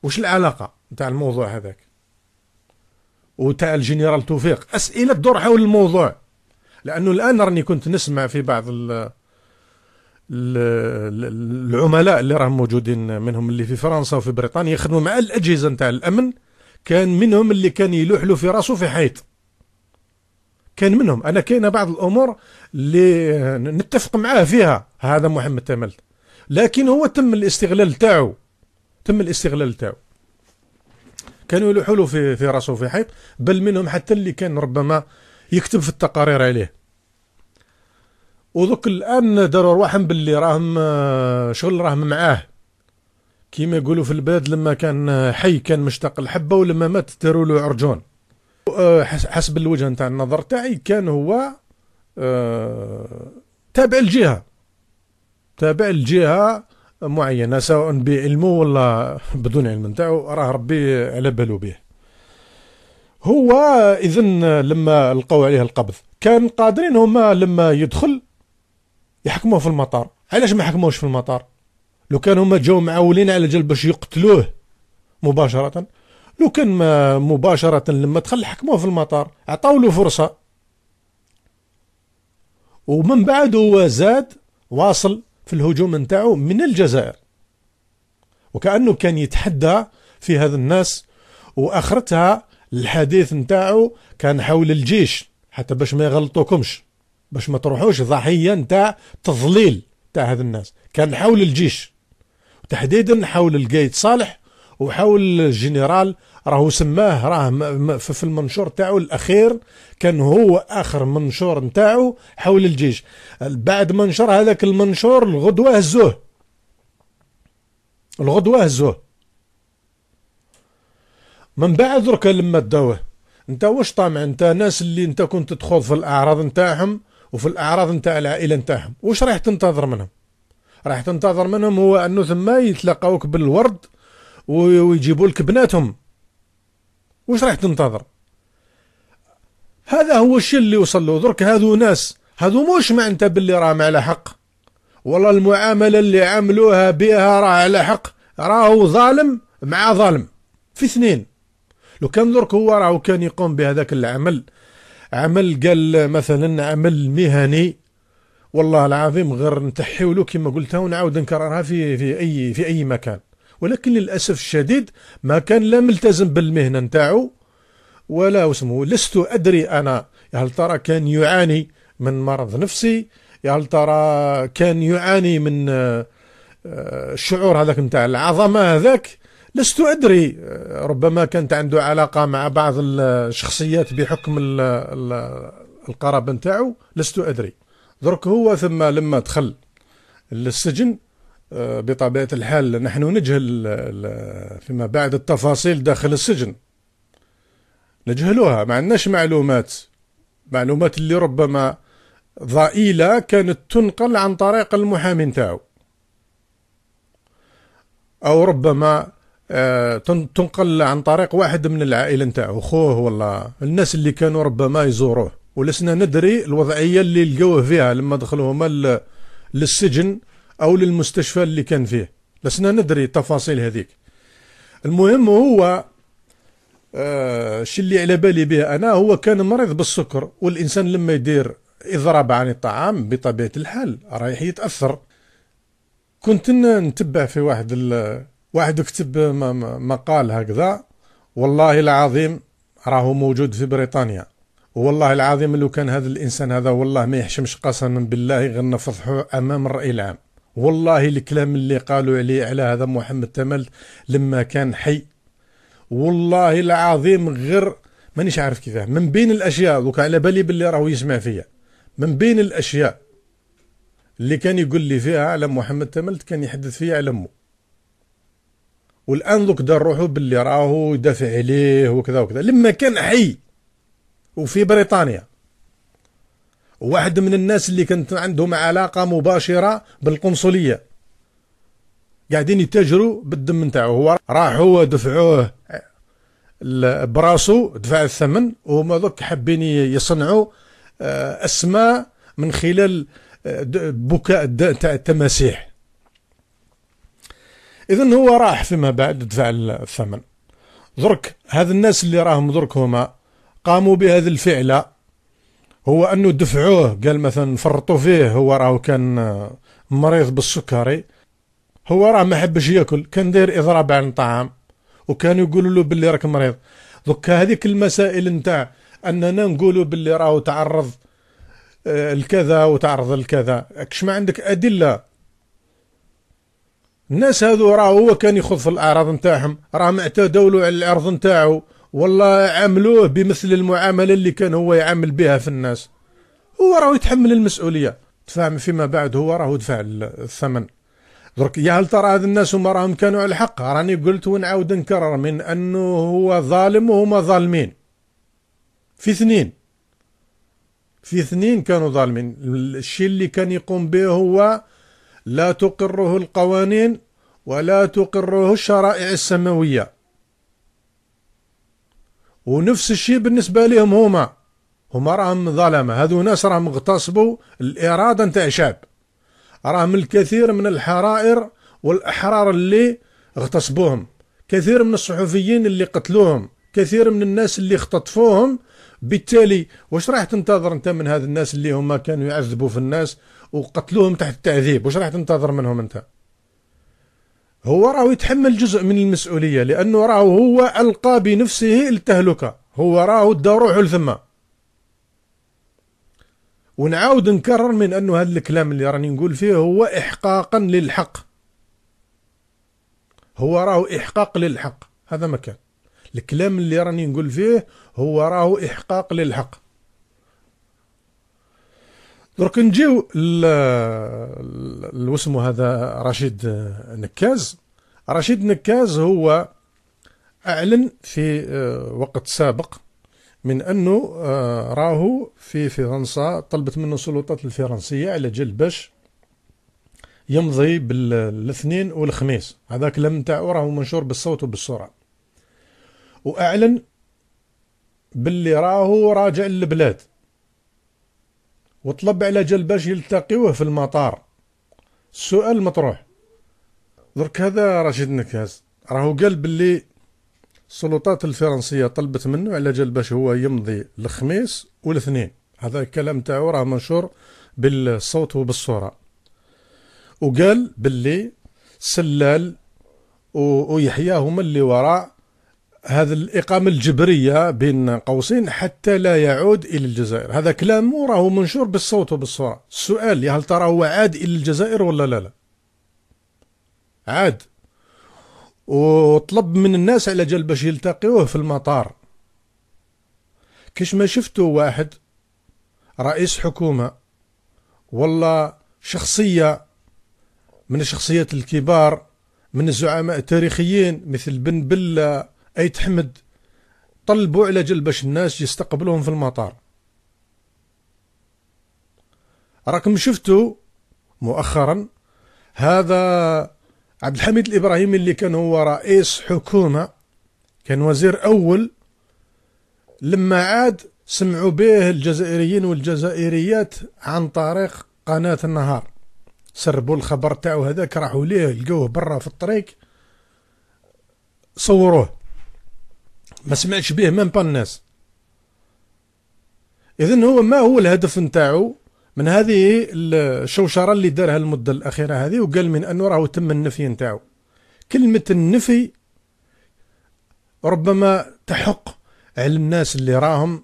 وش العلاقه نتاع الموضوع هذاك وتاع الجنرال توفيق اسئله تدور حول الموضوع لانه الان راني كنت نسمع في بعض ال العملاء اللي راهم موجودين منهم اللي في فرنسا وفي بريطانيا يخدموا مع الاجهزه نتاع الامن كان منهم اللي كان يلوح له في راسه في حيط كان منهم انا كاينه بعض الامور اللي نتفق معاه فيها هذا محمد تملت لكن هو تم الاستغلال تاعو تم الاستغلال تاعو كانوا يلوحوا في في راسه في حيط بل منهم حتى اللي كان ربما يكتب في التقارير عليه ودوك الان داروا رواحهم باللي راهم آه، شغل راهم معاه كيما يقولوا في البلاد لما كان آه، حي كان مشتاق الحبه ولما مات داروا له عرجون آه، حسب الوجهه نتاع النظر تاعي كان هو تابع الجهه تابع الجهه معينه سواء بعلمه ولا بدون علم نتاعو راه ربي على بالو به هو اذا لما لقوا عليه القبض كان قادرين هما لما يدخل يحكموه في المطار علاش ما حكموش في المطار لو كان هما جاو معولين على جلب باش يقتلوه مباشره لو كان ما مباشره لما دخل حكموه في المطار عطاو له فرصه ومن بعد هو زاد واصل في الهجوم نتاعو من الجزائر وكأنه كان يتحدى في هذا الناس وآخرتها الحديث نتاعو كان حول الجيش حتى باش ما يغلطوكمش باش ما تروحوش ضحية نتاع تضليل تاع هذا الناس كان حول الجيش تحديدا حول القايد صالح وحاول الجنرال راهو سماه راه في المنشور تاعو الاخير كان هو اخر منشور نتاعو حول الجيش بعد ما نشر هذاك المنشور الغدوه هزوه الغدوه هزوه من بعد درك لما داوه انت واش طامع انت ناس اللي انت كنت تدخل في الاعراض نتاعهم وفي الاعراض نتاع العائله نتاعهم واش رايح تنتظر منهم راح تنتظر منهم هو انه ثم يتلقاوك بالورد ويجيبوا لك بناتهم واش رايح تنتظر هذا هو الشيء اللي وصل له درك هذو ناس هذو مش معناتها باللي راهم على حق والله المعامله اللي عملوها بها راه على حق راهو ظالم مع ظالم في اثنين لو كان درك هو راهو كان يقوم بهذاك العمل عمل قال مثلا عمل مهني والله العظيم غير نتحيولو كما قلتها ونعاود نكررها في في اي في اي مكان ولكن للأسف الشديد ما كان لا ملتزم بالمهنة نتاعو ولا اسمه لست أدري أنا هل ترى كان يعاني من مرض نفسي هل ترى كان يعاني من الشعور آه، آه، هذاك نتاع العظمة هذاك لست أدري آه، ربما كانت عنده علاقة مع بعض الشخصيات بحكم القرابة نتاعو لست أدري درك هو ثم لما دخل للسجن بطبيعة الحال نحن نجهل فيما بعد التفاصيل داخل السجن نجهلها ما عندناش معلومات معلومات اللي ربما ضئيلة كانت تنقل عن طريق المحامي نتاعو أو ربما آه، تنقل عن طريق واحد من العائلة نتاعو خوه ولا الناس اللي كانوا ربما يزوروه ولسنا ندري الوضعية اللي لقوه فيها لما دخلوا هما للسجن أو للمستشفى اللي كان فيه لسنا ندري التفاصيل هذيك المهم هو آه، الشيء اللي على بالي به أنا هو كان مريض بالسكر والإنسان لما يدير إضراب عن الطعام بطبيعة الحال رايح يتأثر كنت نتبع في واحد ال... واحد كتب مقال هكذا والله العظيم راهو موجود في بريطانيا والله العظيم لو كان هذا الانسان هذا والله ما يحشمش قسما بالله غير نفضحه امام الراي العام والله الكلام اللي قالوا عليه على هذا محمد تمل لما كان حي والله العظيم غير مانيش عارف كيفاه من بين الاشياء دوكا على بالي باللي راهو يسمع فيا من بين الاشياء اللي كان يقول لي فيها على محمد تملت كان يحدث فيها على امه والان دوك دار روحه باللي راهو يدافع عليه وكذا وكذا لما كان حي وفي بريطانيا واحد من الناس اللي كانت عندهم علاقه مباشره بالقنصليه قاعدين يتاجروا بالدم نتاعو هو راحوا دفعوه براسو دفع الثمن وهما دوك حابين يصنعوا آه، اسماء من خلال آه، بكاء تاع التماسيح اذا هو راح فيما بعد دفع الثمن درك هذ الناس اللي راهم درك هما قاموا بهذه الفعله هو انه دفعوه قال مثلا فرطوا فيه هو راه كان مريض بالسكري هو راه ما حبش ياكل كان داير اضراب عن الطعام وكان يقولوا له باللي راك مريض دوكا هذيك المسائل نتاع اننا نقولوا باللي راهو تعرض آه، الكذا وتعرض الكذا كش ما عندك ادله الناس هذو راه هو كان يخوض في الاعراض نتاعهم راه معتادوا على العرض نتاعو والله عاملوه بمثل المعاملة اللي كان هو يعامل بها في الناس هو راهو يتحمل المسؤولية تفهم فيما بعد هو راهو دفع الثمن درك يا هل ترى هذ الناس هما راهم كانوا على الحق راني قلت ونعاود نكرر من انه هو ظالم وهما ظالمين في اثنين في اثنين كانوا ظالمين الشيء اللي كان يقوم به هو لا تقره القوانين ولا تقره الشرائع السماويه ونفس الشيء بالنسبة لهم هما هما راهم ظلمة هذو ناس راهم اغتصبوا الإرادة نتاع شعب راهم الكثير من الحرائر والأحرار اللي اغتصبوهم كثير من الصحفيين اللي قتلوهم كثير من الناس اللي اختطفوهم بالتالي واش راح تنتظر انت من هذا الناس اللي هما كانوا يعذبوا في الناس وقتلوهم تحت التعذيب واش راح تنتظر منهم انت هو راهو يتحمل جزء من المسؤوليه لانه راهو هو القى بنفسه التهلكه هو راهو دا روحه لثما ونعاود نكرر من انه هذا الكلام اللي راني نقول فيه هو احقاقا للحق هو راهو احقاق للحق هذا مكان الكلام اللي راني نقول فيه هو راهو احقاق للحق درك نجيو الوسم هذا رشيد نكاز رشيد نكاز هو أعلن في آه، وقت سابق من أنه آه، راهو في فرنسا طلبت منه السلطات الفرنسية على جل باش يمضي بالاثنين والخميس هذاك لم تاعو راهو منشور بالصوت وبالسرعة وأعلن باللي راهو راجع للبلاد وطلب على جال باش يلتقيوه في المطار السؤال مطروح درك هذا رشيد نكاز راهو قال باللي السلطات الفرنسية طلبت منه على جال باش هو يمضي الخميس والاثنين هذا الكلام تاعو راه منشور بالصوت وبالصورة وقال باللي سلال ويحيى هما اللي وراء هذا الإقامة الجبرية بين قوسين حتى لا يعود إلى الجزائر هذا كلام راه منشور بالصوت وبالصورة السؤال هل ترى هو عاد إلى الجزائر ولا لا لا عاد وطلب من الناس على جال باش يلتقيوه في المطار كش ما شفتوا واحد رئيس حكومة ولا شخصية من الشخصيات الكبار من الزعماء التاريخيين مثل بن بلة أي تحمد طلبوا على جل باش الناس يستقبلوهم في المطار راكم شفتوا مؤخرا هذا عبد الحميد الإبراهيمي اللي كان هو رئيس حكومة كان وزير أول لما عاد سمعوا به الجزائريين والجزائريات عن طريق قناة النهار سربوا الخبر تاعو هذاك راحوا ليه لقوه برا في الطريق صوروه ما سمعتش به من با الناس اذا هو ما هو الهدف نتاعو من هذه الشوشره اللي دارها المده الاخيره هذه وقال من انه راهو تم النفي نتاعو كلمه النفي ربما تحق على الناس اللي راهم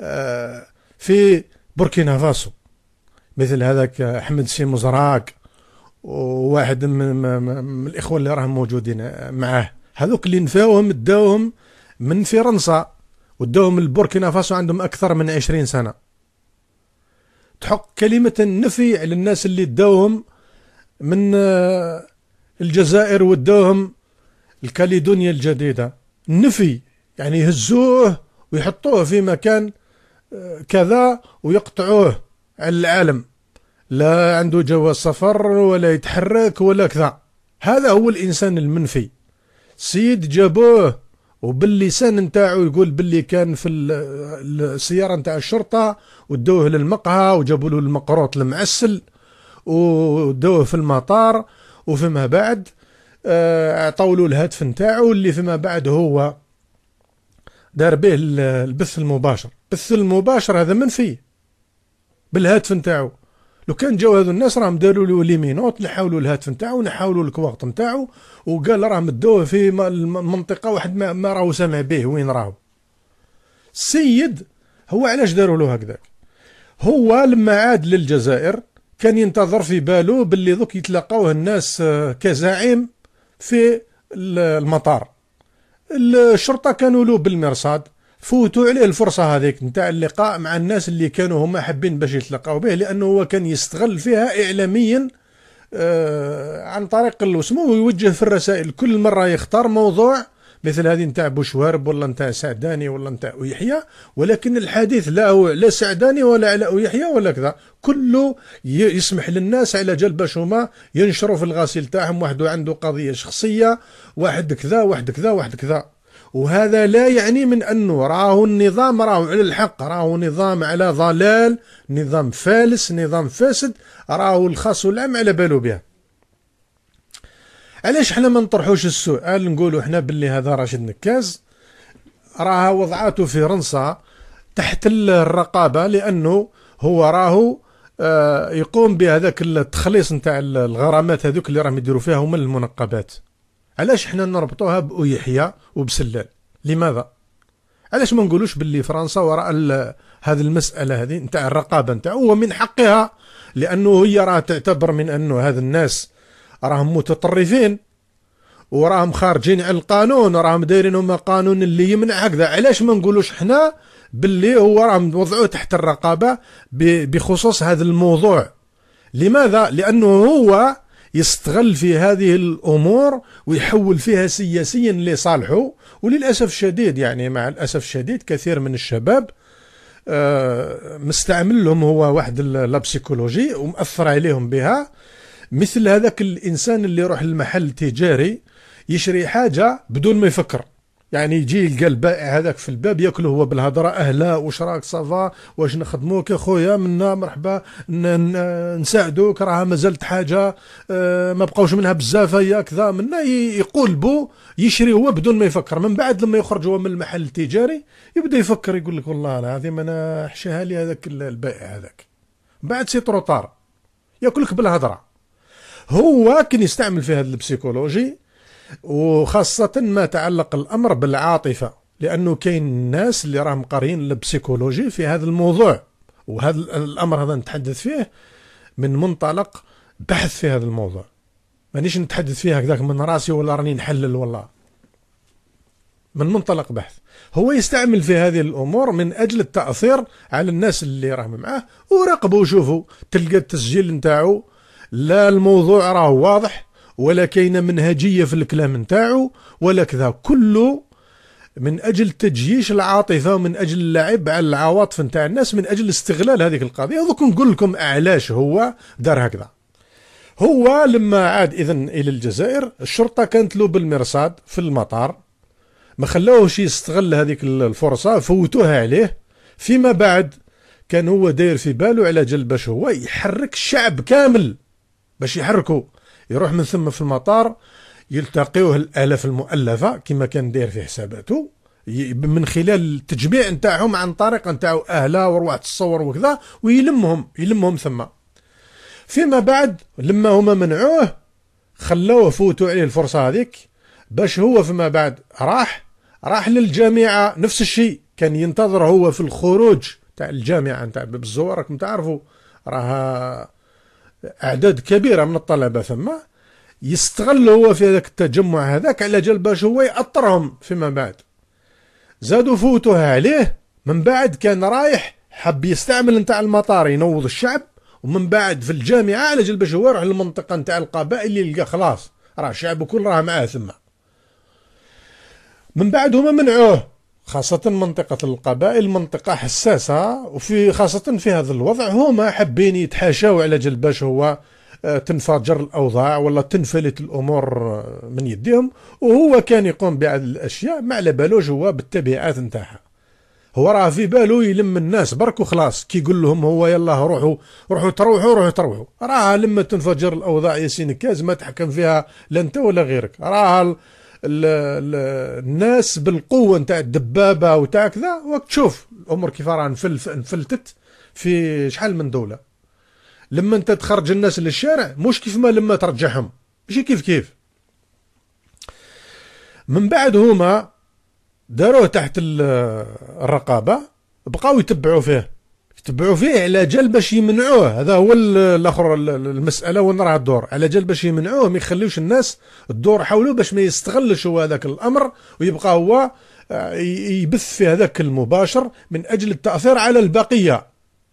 آه، في بوركينا فاسو مثل هذاك احمد سي مزراك وواحد من, من, من الاخوه اللي راهم موجودين معاه هذوك اللي نفاوهم داوهم من فرنسا ودوهم لبوركينا فاسو عندهم أكثر من عشرين سنة تحق كلمة النفي على الناس اللي داوهم من آه، الجزائر ودوهم الكاليدونيا الجديدة نفي يعني يهزوه ويحطوه في مكان آه، كذا ويقطعوه على العالم لا عنده جواز سفر ولا يتحرك ولا كذا هذا هو الإنسان المنفي سيد جابوه وباللسان نتاعو يقول باللي كان في السياره نتاع الشرطه ودوه للمقهى وجابوا له المقروط المعسل ودوه في المطار وفيما بعد آه، عطاو له الهاتف نتاعو اللي فيما بعد هو دار به البث المباشر البث المباشر هذا منفي بالهاتف نتاعو لو كان جاو هذو الناس راهم داروا له مينوت نحاولوا الهاتف نتاعو نحاولوا الكواغط نتاعو وقال راه مدوه في منطقه واحد ما, ما راهو سامع به وين راهو السيد هو علاش داروا له هكذاك هو لما عاد للجزائر كان ينتظر في باله باللي دوك يتلاقاوه الناس آه، كزعيم في المطار الشرطه كانوا له بالمرصاد فوتوا عليه الفرصه هذيك نتاع اللقاء مع الناس اللي كانوا هما حابين باش يتلقاو به لانه هو كان يستغل فيها اعلاميا آه عن طريق الوسمو ويوجه في الرسائل كل مره يختار موضوع مثل هذه نتاع بوشوارب ولا نتاع سعداني ولا نتاع يحيى ولكن الحديث لا هو لا سعداني ولا على يحيى ولا كذا كله يسمح للناس على جال باش هما ينشروا في الغسيل تاعهم واحد عنده قضيه شخصيه واحد كذا واحد كذا واحد كذا وهذا لا يعني من أنه راهو النظام راهو على الحق راهو نظام على ضلال نظام فالس نظام فاسد راهو الخاص والعام على بالو بها علاش حنا ما نطرحوش السؤال نقولوا حنا باللي هذا راشد نكاز راها في فرنسا تحت الرقابة لأنه هو راهو آه، يقوم بهذاك التخليص نتاع الغرامات هذوك اللي راهم يديروا فيها هما المنقبات علاش حنا نربطوها يحيى وبسلال لماذا علاش ما نقولوش باللي فرنسا وراء هذه المساله هذه نتاع الرقابه نتاع هو من حقها لانه هي راه تعتبر من انه هذا الناس راهم متطرفين وراهم خارجين على القانون راهم دايرين هما قانون اللي يمنع هكذا علاش ما نقولوش حنا باللي هو راهم وضعوه تحت الرقابه بخصوص هذا الموضوع لماذا لانه هو يستغل في هذه الأمور ويحول فيها سياسيا لصالحه وللأسف الشديد يعني مع الأسف الشديد كثير من الشباب آه، مستعمل لهم هو واحد لابسيكولوجي ومأثر عليهم بها مثل هذاك الإنسان اللي يروح للمحل التجاري يشري حاجة بدون ما يفكر يعني يجي يلقى البائع هذاك في الباب ياكله هو بالهضره اهلا واش راك صافا واش نخدموك اخويا منا مرحبا نساعدوك راها مازالت حاجه آه، ما بقاوش منها بزاف هي كذا منا يقولبو يشري هو بدون ما يفكر من بعد لما يخرج هو من المحل التجاري يبدا يفكر يقول لك والله العظيم انا حشاها لي هذاك البائع هذاك بعد سي تروطار ياكلك بالهضره هو كان يستعمل في هذا البسيكولوجي وخاصة ما تعلق الأمر بالعاطفة لأنه كاين الناس اللي راهم قاريين البسيكولوجي في هذا الموضوع وهذا الأمر هذا نتحدث فيه من منطلق بحث في هذا الموضوع مانيش نتحدث فيه هكذاك من راسي ولا راني نحلل والله من منطلق بحث هو يستعمل في هذه الامور من اجل التاثير على الناس اللي راهم معاه وراقبوا وشوفوا تلقى التسجيل نتاعو لا الموضوع راه واضح ولا كاينه منهجيه في الكلام نتاعو ولا كذا كله من اجل تجييش العاطفه ومن اجل اللعب على العواطف نتاع الناس من اجل استغلال هذيك القضيه دوك نقول لكم علاش هو دار هكذا هو لما عاد اذا الى الجزائر الشرطه كانت له بالمرصاد في المطار ما خلاوهش يستغل هذيك الفرصه فوتوها عليه فيما بعد كان هو داير في باله على جل باش هو يحرك الشعب كامل باش يحركوا يروح من ثم في المطار يلتقيوه الالاف المؤلفه كما كان داير في حساباته من خلال التجميع نتاعهم عن طريق نتاعو اهله وروعة تصور وكذا ويلمهم يلمهم ثم فيما بعد لما هما منعوه خلوه فوتوا عليه الفرصه هذيك باش هو فيما بعد راح راح للجامعه نفس الشيء كان ينتظر هو في الخروج تاع الجامعه نتاع باب الزوار راكم تعرفوا راه اعداد كبيره من الطلبه ثما يستغل هو في هذاك التجمع هذاك على جال باش هو يأطرهم فيما بعد زادوا فوتوها عليه من بعد كان رايح حب يستعمل نتاع المطار ينوض الشعب ومن بعد في الجامعه على جال باش هو يروح للمنطقه نتاع القبائل اللي يلقى خلاص راه الشعب كل راه معاه ثما من بعد هما منعوه خاصة منطقة القبائل منطقة حساسة وفي خاصة في هذا الوضع هما حابين يتحاشاو على جل باش هو آه، تنفجر الأوضاع ولا تنفلت الأمور آه، من يديهم وهو كان يقوم بعض الأشياء ما على بالوش هو بالتبعات نتاعها هو راه في بالو يلم الناس برك وخلاص كي يقول لهم هو يلا روحوا روحوا تروحوا روحوا تروحوا راه لما تنفجر الاوضاع ياسين كاز ما تحكم فيها لا انت ولا غيرك راه الناس بالقوه نتاع الدبابه وتاع كذا وتشوف تشوف الامور كيف راه انفلتت في شحال من دوله لما انت تخرج الناس للشارع مش كيف ما لما ترجعهم ماشي كيف كيف من بعد هما داروه تحت الرقابه بقاو يتبعوا فيه تبعوا فيه على جال باش يمنعوه هذا هو الاخر المساله وين راه الدور على جال باش يمنعوه ما يخليوش الناس الدور حوله باش ما يستغلش هو هذاك الامر ويبقى هو آه، يبث في هذاك المباشر من اجل التاثير على البقيه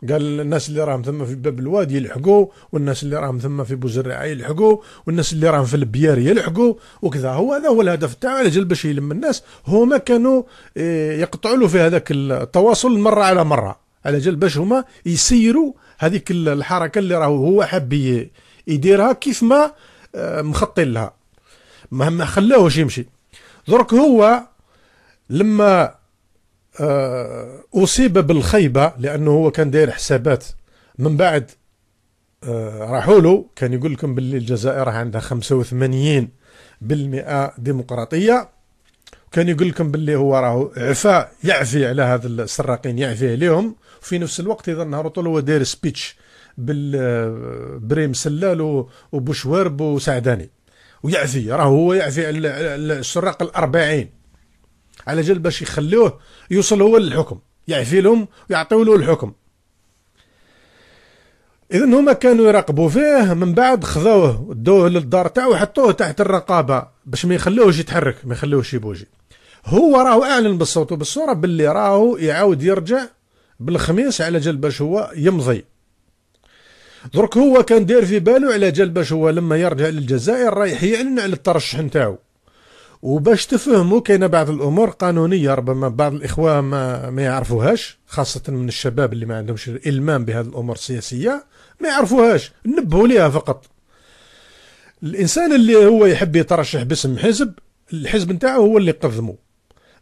قال الناس اللي راهم ثم في باب الواد يلحقوا والناس اللي راهم ثم في بوزرعه يلحقوا والناس اللي راهم في البيار يلحقوا وكذا هو هذا هو الهدف تاعه على جال باش يلم الناس هما كانوا آه، يقطعوا له في هذاك التواصل مره على مره على جال باش هما يسيروا هذيك الحركه اللي راهو هو حاب يديرها كيف ما آه، مخطين لها ما خلاهوش يمشي درك هو لما آه، اصيب بالخيبه لانه هو كان داير حسابات من بعد آه، راحوا له كان يقول لكم باللي الجزائر عندها 85 بالمئة ديمقراطية كان يقول لكم باللي هو راهو عفا يعفي على هذا السراقين يعفي عليهم وفي نفس الوقت اذا نهار طول هو داير سبيتش بالبريم سلال وبوشوارب وسعداني ويعفي راه هو يعفي على السراق الأربعين على جال باش يخلوه يوصل هو للحكم يعفي لهم ويعطيو له الحكم اذا هما كانوا يراقبوا فيه من بعد خذوه ودوه للدار تاعو وحطوه تحت الرقابه باش ما يخلوهش يتحرك ما يخلوهش يبوجي هو راهو اعلن بالصوت وبالصوره باللي راهو يعاود يرجع بالخميس على جال باش هو يمضي درك هو كان داير في بالو على جال باش هو لما يرجع للجزائر رايح يعلن على الترشح نتاعو وباش تفهموا كاينه بعض الامور قانونيه ربما بعض الاخوه ما, ما يعرفوهاش خاصه من الشباب اللي ما عندهمش الالمام بهذه الامور السياسيه ما يعرفوهاش نبهوا ليها فقط الانسان اللي هو يحب يترشح باسم حزب الحزب نتاعو هو اللي قدمه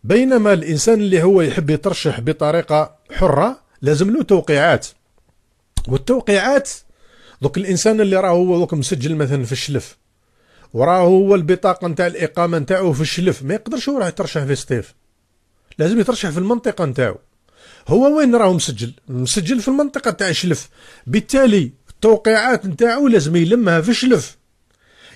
بينما الانسان اللي هو يحب يترشح بطريقه حره لازم له توقيعات والتوقيعات دوك الانسان اللي راه هو دوك مسجل مثلا في الشلف وراه هو البطاقه نتاع الاقامه نتاعو في الشلف ما يقدرش هو راه يترشح في سطيف لازم يترشح في المنطقه نتاعو هو وين راهو مسجل مسجل في المنطقه تاع الشلف بالتالي التوقيعات نتاعو لازم يلمها في الشلف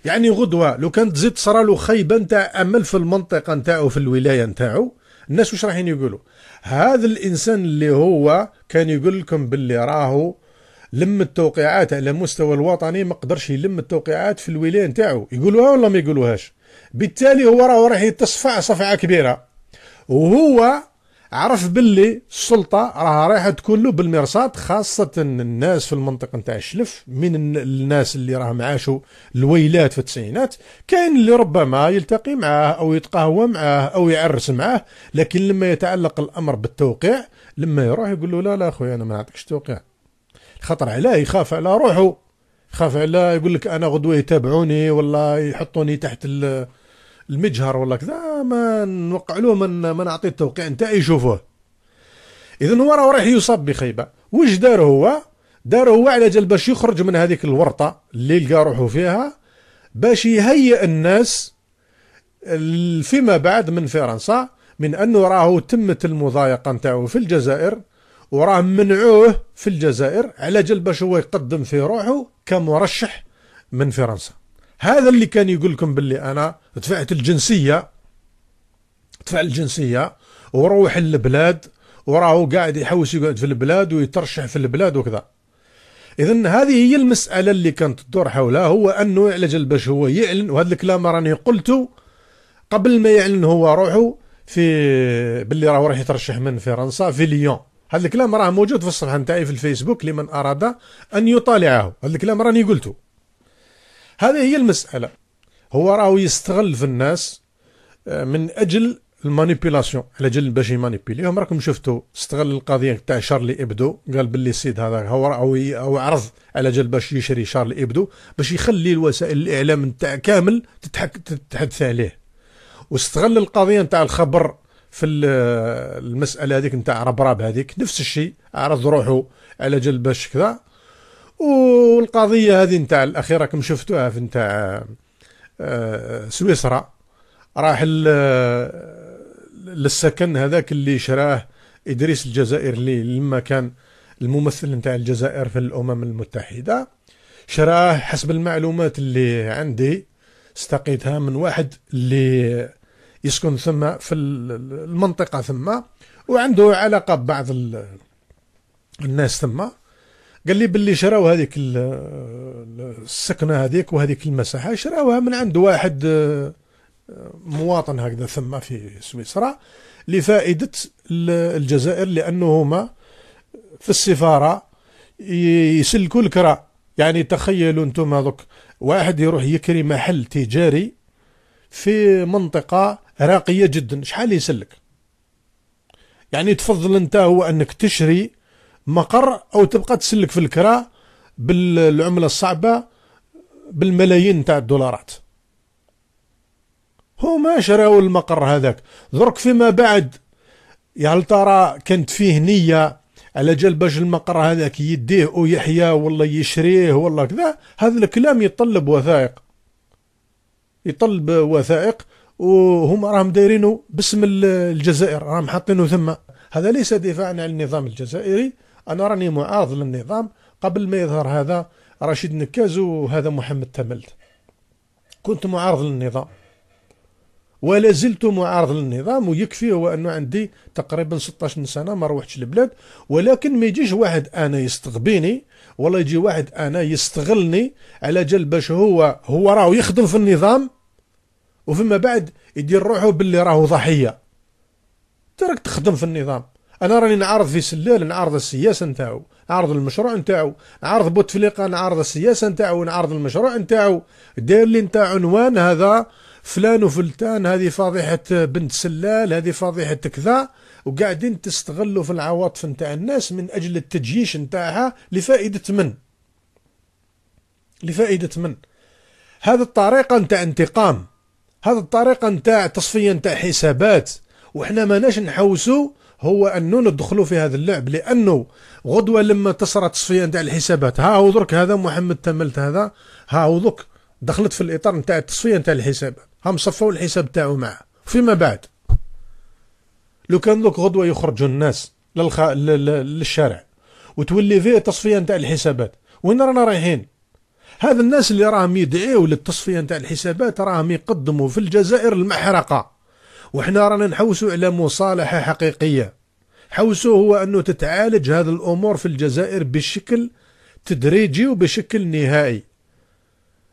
يعني غدوه لو كانت تزيد صرالو خيبه نتاع امل في المنطقه نتاعو في الولايه نتاعو الناس واش رايحين يقولوا هذا الانسان اللي هو كان يقول لكم باللي راهو لم التوقيعات على مستوى الوطني ما قدرش يلم التوقيعات في الولايه نتاعو يقولوها ولا ما يقولوهاش بالتالي هو راهو راح يتصفع صفعه كبيره وهو عرف باللي السلطه راها رايحه تكون له بالمرصاد خاصه الناس في المنطقه نتاع الشلف من الناس اللي راهم عاشوا الويلات في التسعينات كاين اللي ربما يلتقي معاه او يتقهوى معاه او يعرس معاه لكن لما يتعلق الامر بالتوقيع لما يروح يقول له لا لا خويا انا ما نعطيكش توقيع خطر علاه يخاف على روحه خاف على يقول لك انا غدوه يتابعوني ولا يحطوني تحت المجهر ولا كذا ما له ما ما نعطيه التوقيع نتاعي يشوفوه اذا هو راه راح يصاب بخيبه واش دار هو دار هو على جال باش يخرج من هذيك الورطه اللي لقى روحو فيها باش يهيئ الناس فيما بعد من فرنسا من انه راهو تمت المضايقه نتاعو في الجزائر وراه منعوه في الجزائر على جال باش هو يقدم في روحه كمرشح من فرنسا هذا اللي كان يقول لكم باللي انا دفعت الجنسيه دفع الجنسيه وروح للبلاد وراهو قاعد يحوس يقعد في البلاد ويترشح في البلاد وكذا اذا هذه هي المساله اللي كانت تدور حولها هو انه يعلج البش هو يعلن وهذا الكلام راني قلته قبل ما يعلن هو روحه في باللي راهو راح يترشح من فرنسا في ليون هذا الكلام راه موجود في الصفحه نتاعي في الفيسبوك لمن اراد ان يطالعه هذا الكلام راني قلته هذه هي المسألة هو راهو يستغل في الناس آه، من أجل المانيبيلاسيون على جل باش يمانيبيليهم راكم شفتوا استغل القضيه تاع شارلي ابدو قال باللي السيد هذا هو هو عرض على جل باش يشري شارلي ابدو باش يخلي الوسائل الاعلام تاع كامل تتحك تتحدث عليه واستغل القضيه تاع الخبر في المساله هذيك نتاع ربراب هذيك نفس الشيء عرض روحه على جل باش كذا والقضيه هذه نتاع الاخيره راكم شفتوها في نتاع آه، سويسرا راح آه، للسكن هذاك اللي شراه ادريس الجزائر اللي لما كان الممثل نتاع الجزائر في الامم المتحده شراه حسب المعلومات اللي عندي استقيتها من واحد اللي يسكن ثم في المنطقه ثم وعنده علاقه ببعض الناس ثم قال لي باللي شراو هذيك السكنه هذيك وهذيك المساحه شراوها من عند واحد آه، مواطن هكذا ثم في سويسرا لفائده الجزائر لانه هما في السفاره يسلكوا الكرا يعني تخيلوا انتم هذوك واحد يروح يكري محل تجاري في منطقه راقيه جدا شحال يسلك يعني تفضل انت هو انك تشري مقر او تبقى تسلك في الكرا بالعمله الصعبه بالملايين تاع الدولارات هما شراو المقر هذاك درك فيما بعد يا هل ترى كانت فيه نيه على جال باش المقر هذاك يديه ويحيا ولا يشريه ولا كذا هذا الكلام يطلب وثائق يطلب وثائق وهما راهم دايرينه باسم الجزائر راهم حاطينه ثم هذا ليس دفاعا عن النظام الجزائري أنا راني معارض للنظام قبل ما يظهر هذا رشيد نكاز وهذا محمد تملت كنت معارض للنظام ولا زلت معارض للنظام ويكفي هو انه عندي تقريبا 16 سنه ما روحتش البلاد ولكن ما يجيش واحد انا يستغبيني ولا يجي واحد انا يستغلني على جال باش هو هو راهو يخدم في النظام وفيما بعد يدير روحه باللي راهو ضحيه تراك تخدم في النظام انا راني نعارض في سلال نعارض السياسه نتاعو نعارض المشروع نتاعو نعارض بوتفليقه نعارض السياسه نتاعو نعارض المشروع نتاعو داير لي نتاع عنوان هذا فلان وفلتان هذه فضيحه بنت سلال هذه فضيحه كذا وقاعدين تستغلوا في العواطف نتاع الناس من اجل التجييش نتاعها لفائده من لفائده من هذا الطريقه نتاع انتقام هذا الطريقه نتاع تصفيه نتاع حسابات وحنا ماناش نحوسوا هو انه ندخلوا في هذا اللعب لانه غدوه لما تصرى تصفيه نتاع الحسابات ها هو درك هذا محمد تملت هذا ها هو درك دخلت في الاطار نتاع التصفيه نتاع الحسابات هم صفوا الحساب تاعو معاه فيما بعد لو كان دوك غدوه يخرجوا الناس للخ... للشارع وتولي فيه تصفيه نتاع الحسابات وين رانا رايحين هذا الناس اللي راهم يدعيو للتصفيه نتاع الحسابات راهم يقدموا في الجزائر المحرقه وحنا رانا نحوسوا على مصالحة حقيقية حوسوا هو أنه تتعالج هذه الأمور في الجزائر بشكل تدريجي وبشكل نهائي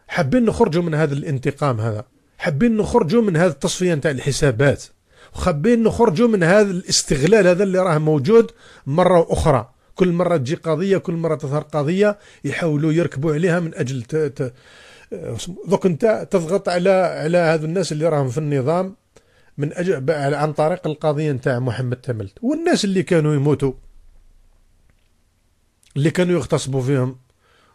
حابين نخرجوا من هذا الانتقام هذا حابين نخرجوا من هذه التصفية نتاع الحسابات وخابين نخرجوا من هذا الاستغلال هذا اللي راه موجود مرة أخرى كل مرة تجي قضية كل مرة تظهر قضية يحاولوا يركبوا عليها من أجل ت... ت... آه، دوك أنت تضغط على على هذو الناس اللي راهم في النظام من أجل عن طريق القضيه نتاع محمد تملت والناس اللي كانوا يموتوا اللي كانوا يغتصبوا فيهم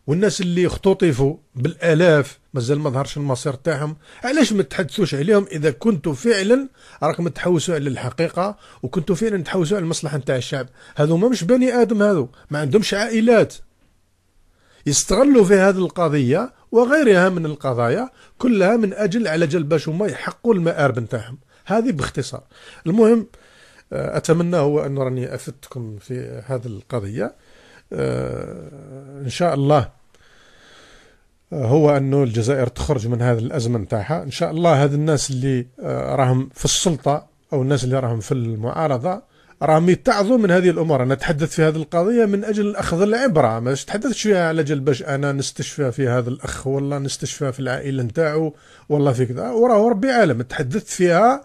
والناس اللي اختطفوا بالالاف مازال ما ظهرش المصير تاعهم علاش ما تحدثوش عليهم اذا كنتوا فعلا راكم تحوسوا على الحقيقه وكنتوا فعلا تحوسوا على المصلحه نتاع الشعب هذو ما مش بني ادم هذو ما عندهمش عائلات يستغلوا في هذه القضيه وغيرها من القضايا كلها من اجل على باش هما يحقوا المآرب نتاعهم هذه باختصار المهم آه، اتمنى هو ان راني افدتكم في هذه القضيه آه، ان شاء الله آه، هو انه الجزائر تخرج من هذه الازمه نتاعها ان شاء الله هذ الناس اللي راهم في السلطه او الناس اللي راهم في المعارضه راهم يتعظوا من هذه الامور انا اتحدث في هذه القضيه من اجل اخذ العبره ما تحدثتش فيها على جل باش انا نستشفى في هذا الاخ والله نستشفى في العائله نتاعو والله في كذا وراه ربي عالم تحدثت فيها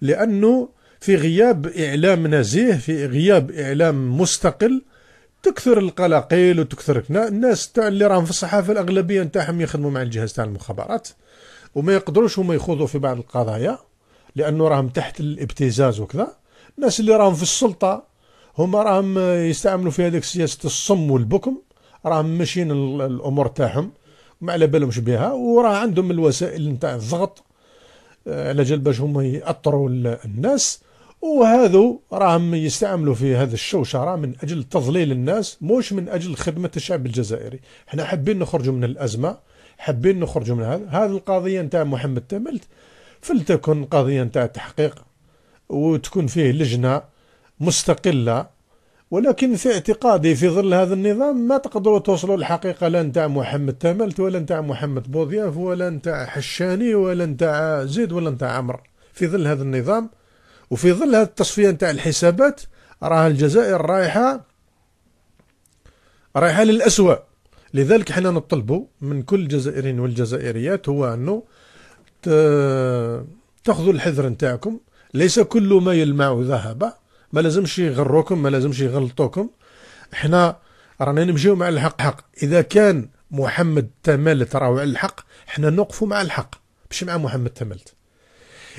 لأنه في غياب إعلام نزيه في غياب إعلام مستقل تكثر القلاقيل وتكثر الناس تاع اللي راهم في الصحافه الاغلبيه نتاعهم يخدموا مع الجهاز تاع المخابرات وما يقدروش هما يخوضوا في بعض القضايا لانه راهم تحت الابتزاز وكذا الناس اللي راهم في السلطه هما راهم يستعملوا في هذيك سياسه الصم والبكم راهم ماشيين الامور تاعهم ما على بالهمش بها وراه عندهم الوسائل نتاع الضغط على باش هما يأطروا الناس وهذو راهم يستعملوا في هذا الشوشره من اجل تضليل الناس مش من اجل خدمه الشعب الجزائري حنا حابين نخرجوا من الازمه حابين نخرجوا من هذا هذه القضيه نتاع محمد تملت فلتكن قضيه نتاع تحقيق وتكون فيه لجنه مستقله ولكن في اعتقادي في ظل هذا النظام ما تقدروا توصلوا للحقيقة لا نتاع محمد تملت ولا نتاع محمد بوضياف ولا نتاع حشاني ولا نتاع زيد ولا نتاع عمر في ظل هذا النظام وفي ظل هذه التصفية نتاع الحسابات راه الجزائر رايحة رايحة للأسوأ لذلك حنا نطلبوا من كل الجزائريين والجزائريات هو أنه تاخذوا الحذر نتاعكم ليس كل ما يلمع ذهب ما لازمش يغروكم ما لازمش يغلطوكم احنا رانا نمشيو مع الحق حق اذا كان محمد تملت راهو على الحق احنا نوقفوا مع الحق مش مع محمد تملت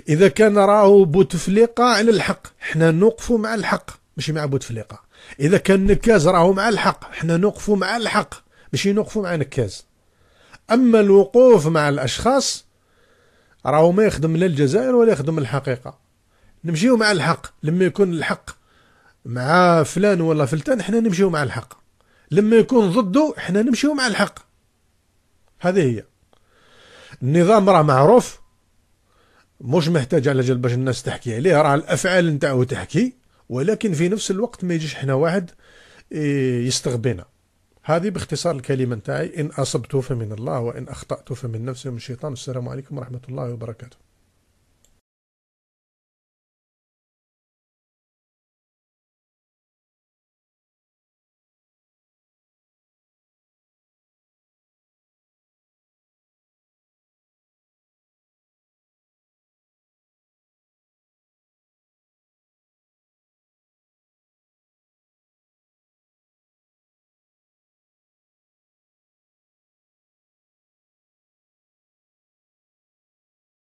اذا كان راهو بوتفليقه على الحق احنا نوقفوا مع الحق مش مع بوتفليقه اذا كان نكاز راهو مع الحق احنا نوقفوا مع الحق مش نوقفوا مع نكاز اما الوقوف مع الاشخاص راهو ما يخدم لا الجزائر ولا يخدم الحقيقه نمشيو مع الحق لما يكون الحق مع فلان ولا فلتان حنا نمشيو مع الحق لما يكون ضده حنا نمشيو مع الحق هذه هي النظام راه معروف مش محتاج على جال باش الناس تحكي عليه راه الافعال نتاعو تحكي ولكن في نفس الوقت ما يجيش حنا واحد إيه، يستغبينا هذه باختصار الكلمة نتاعي إن أصبت فمن الله وإن أخطأت فمن نفسي ومن الشيطان السلام عليكم ورحمة الله وبركاته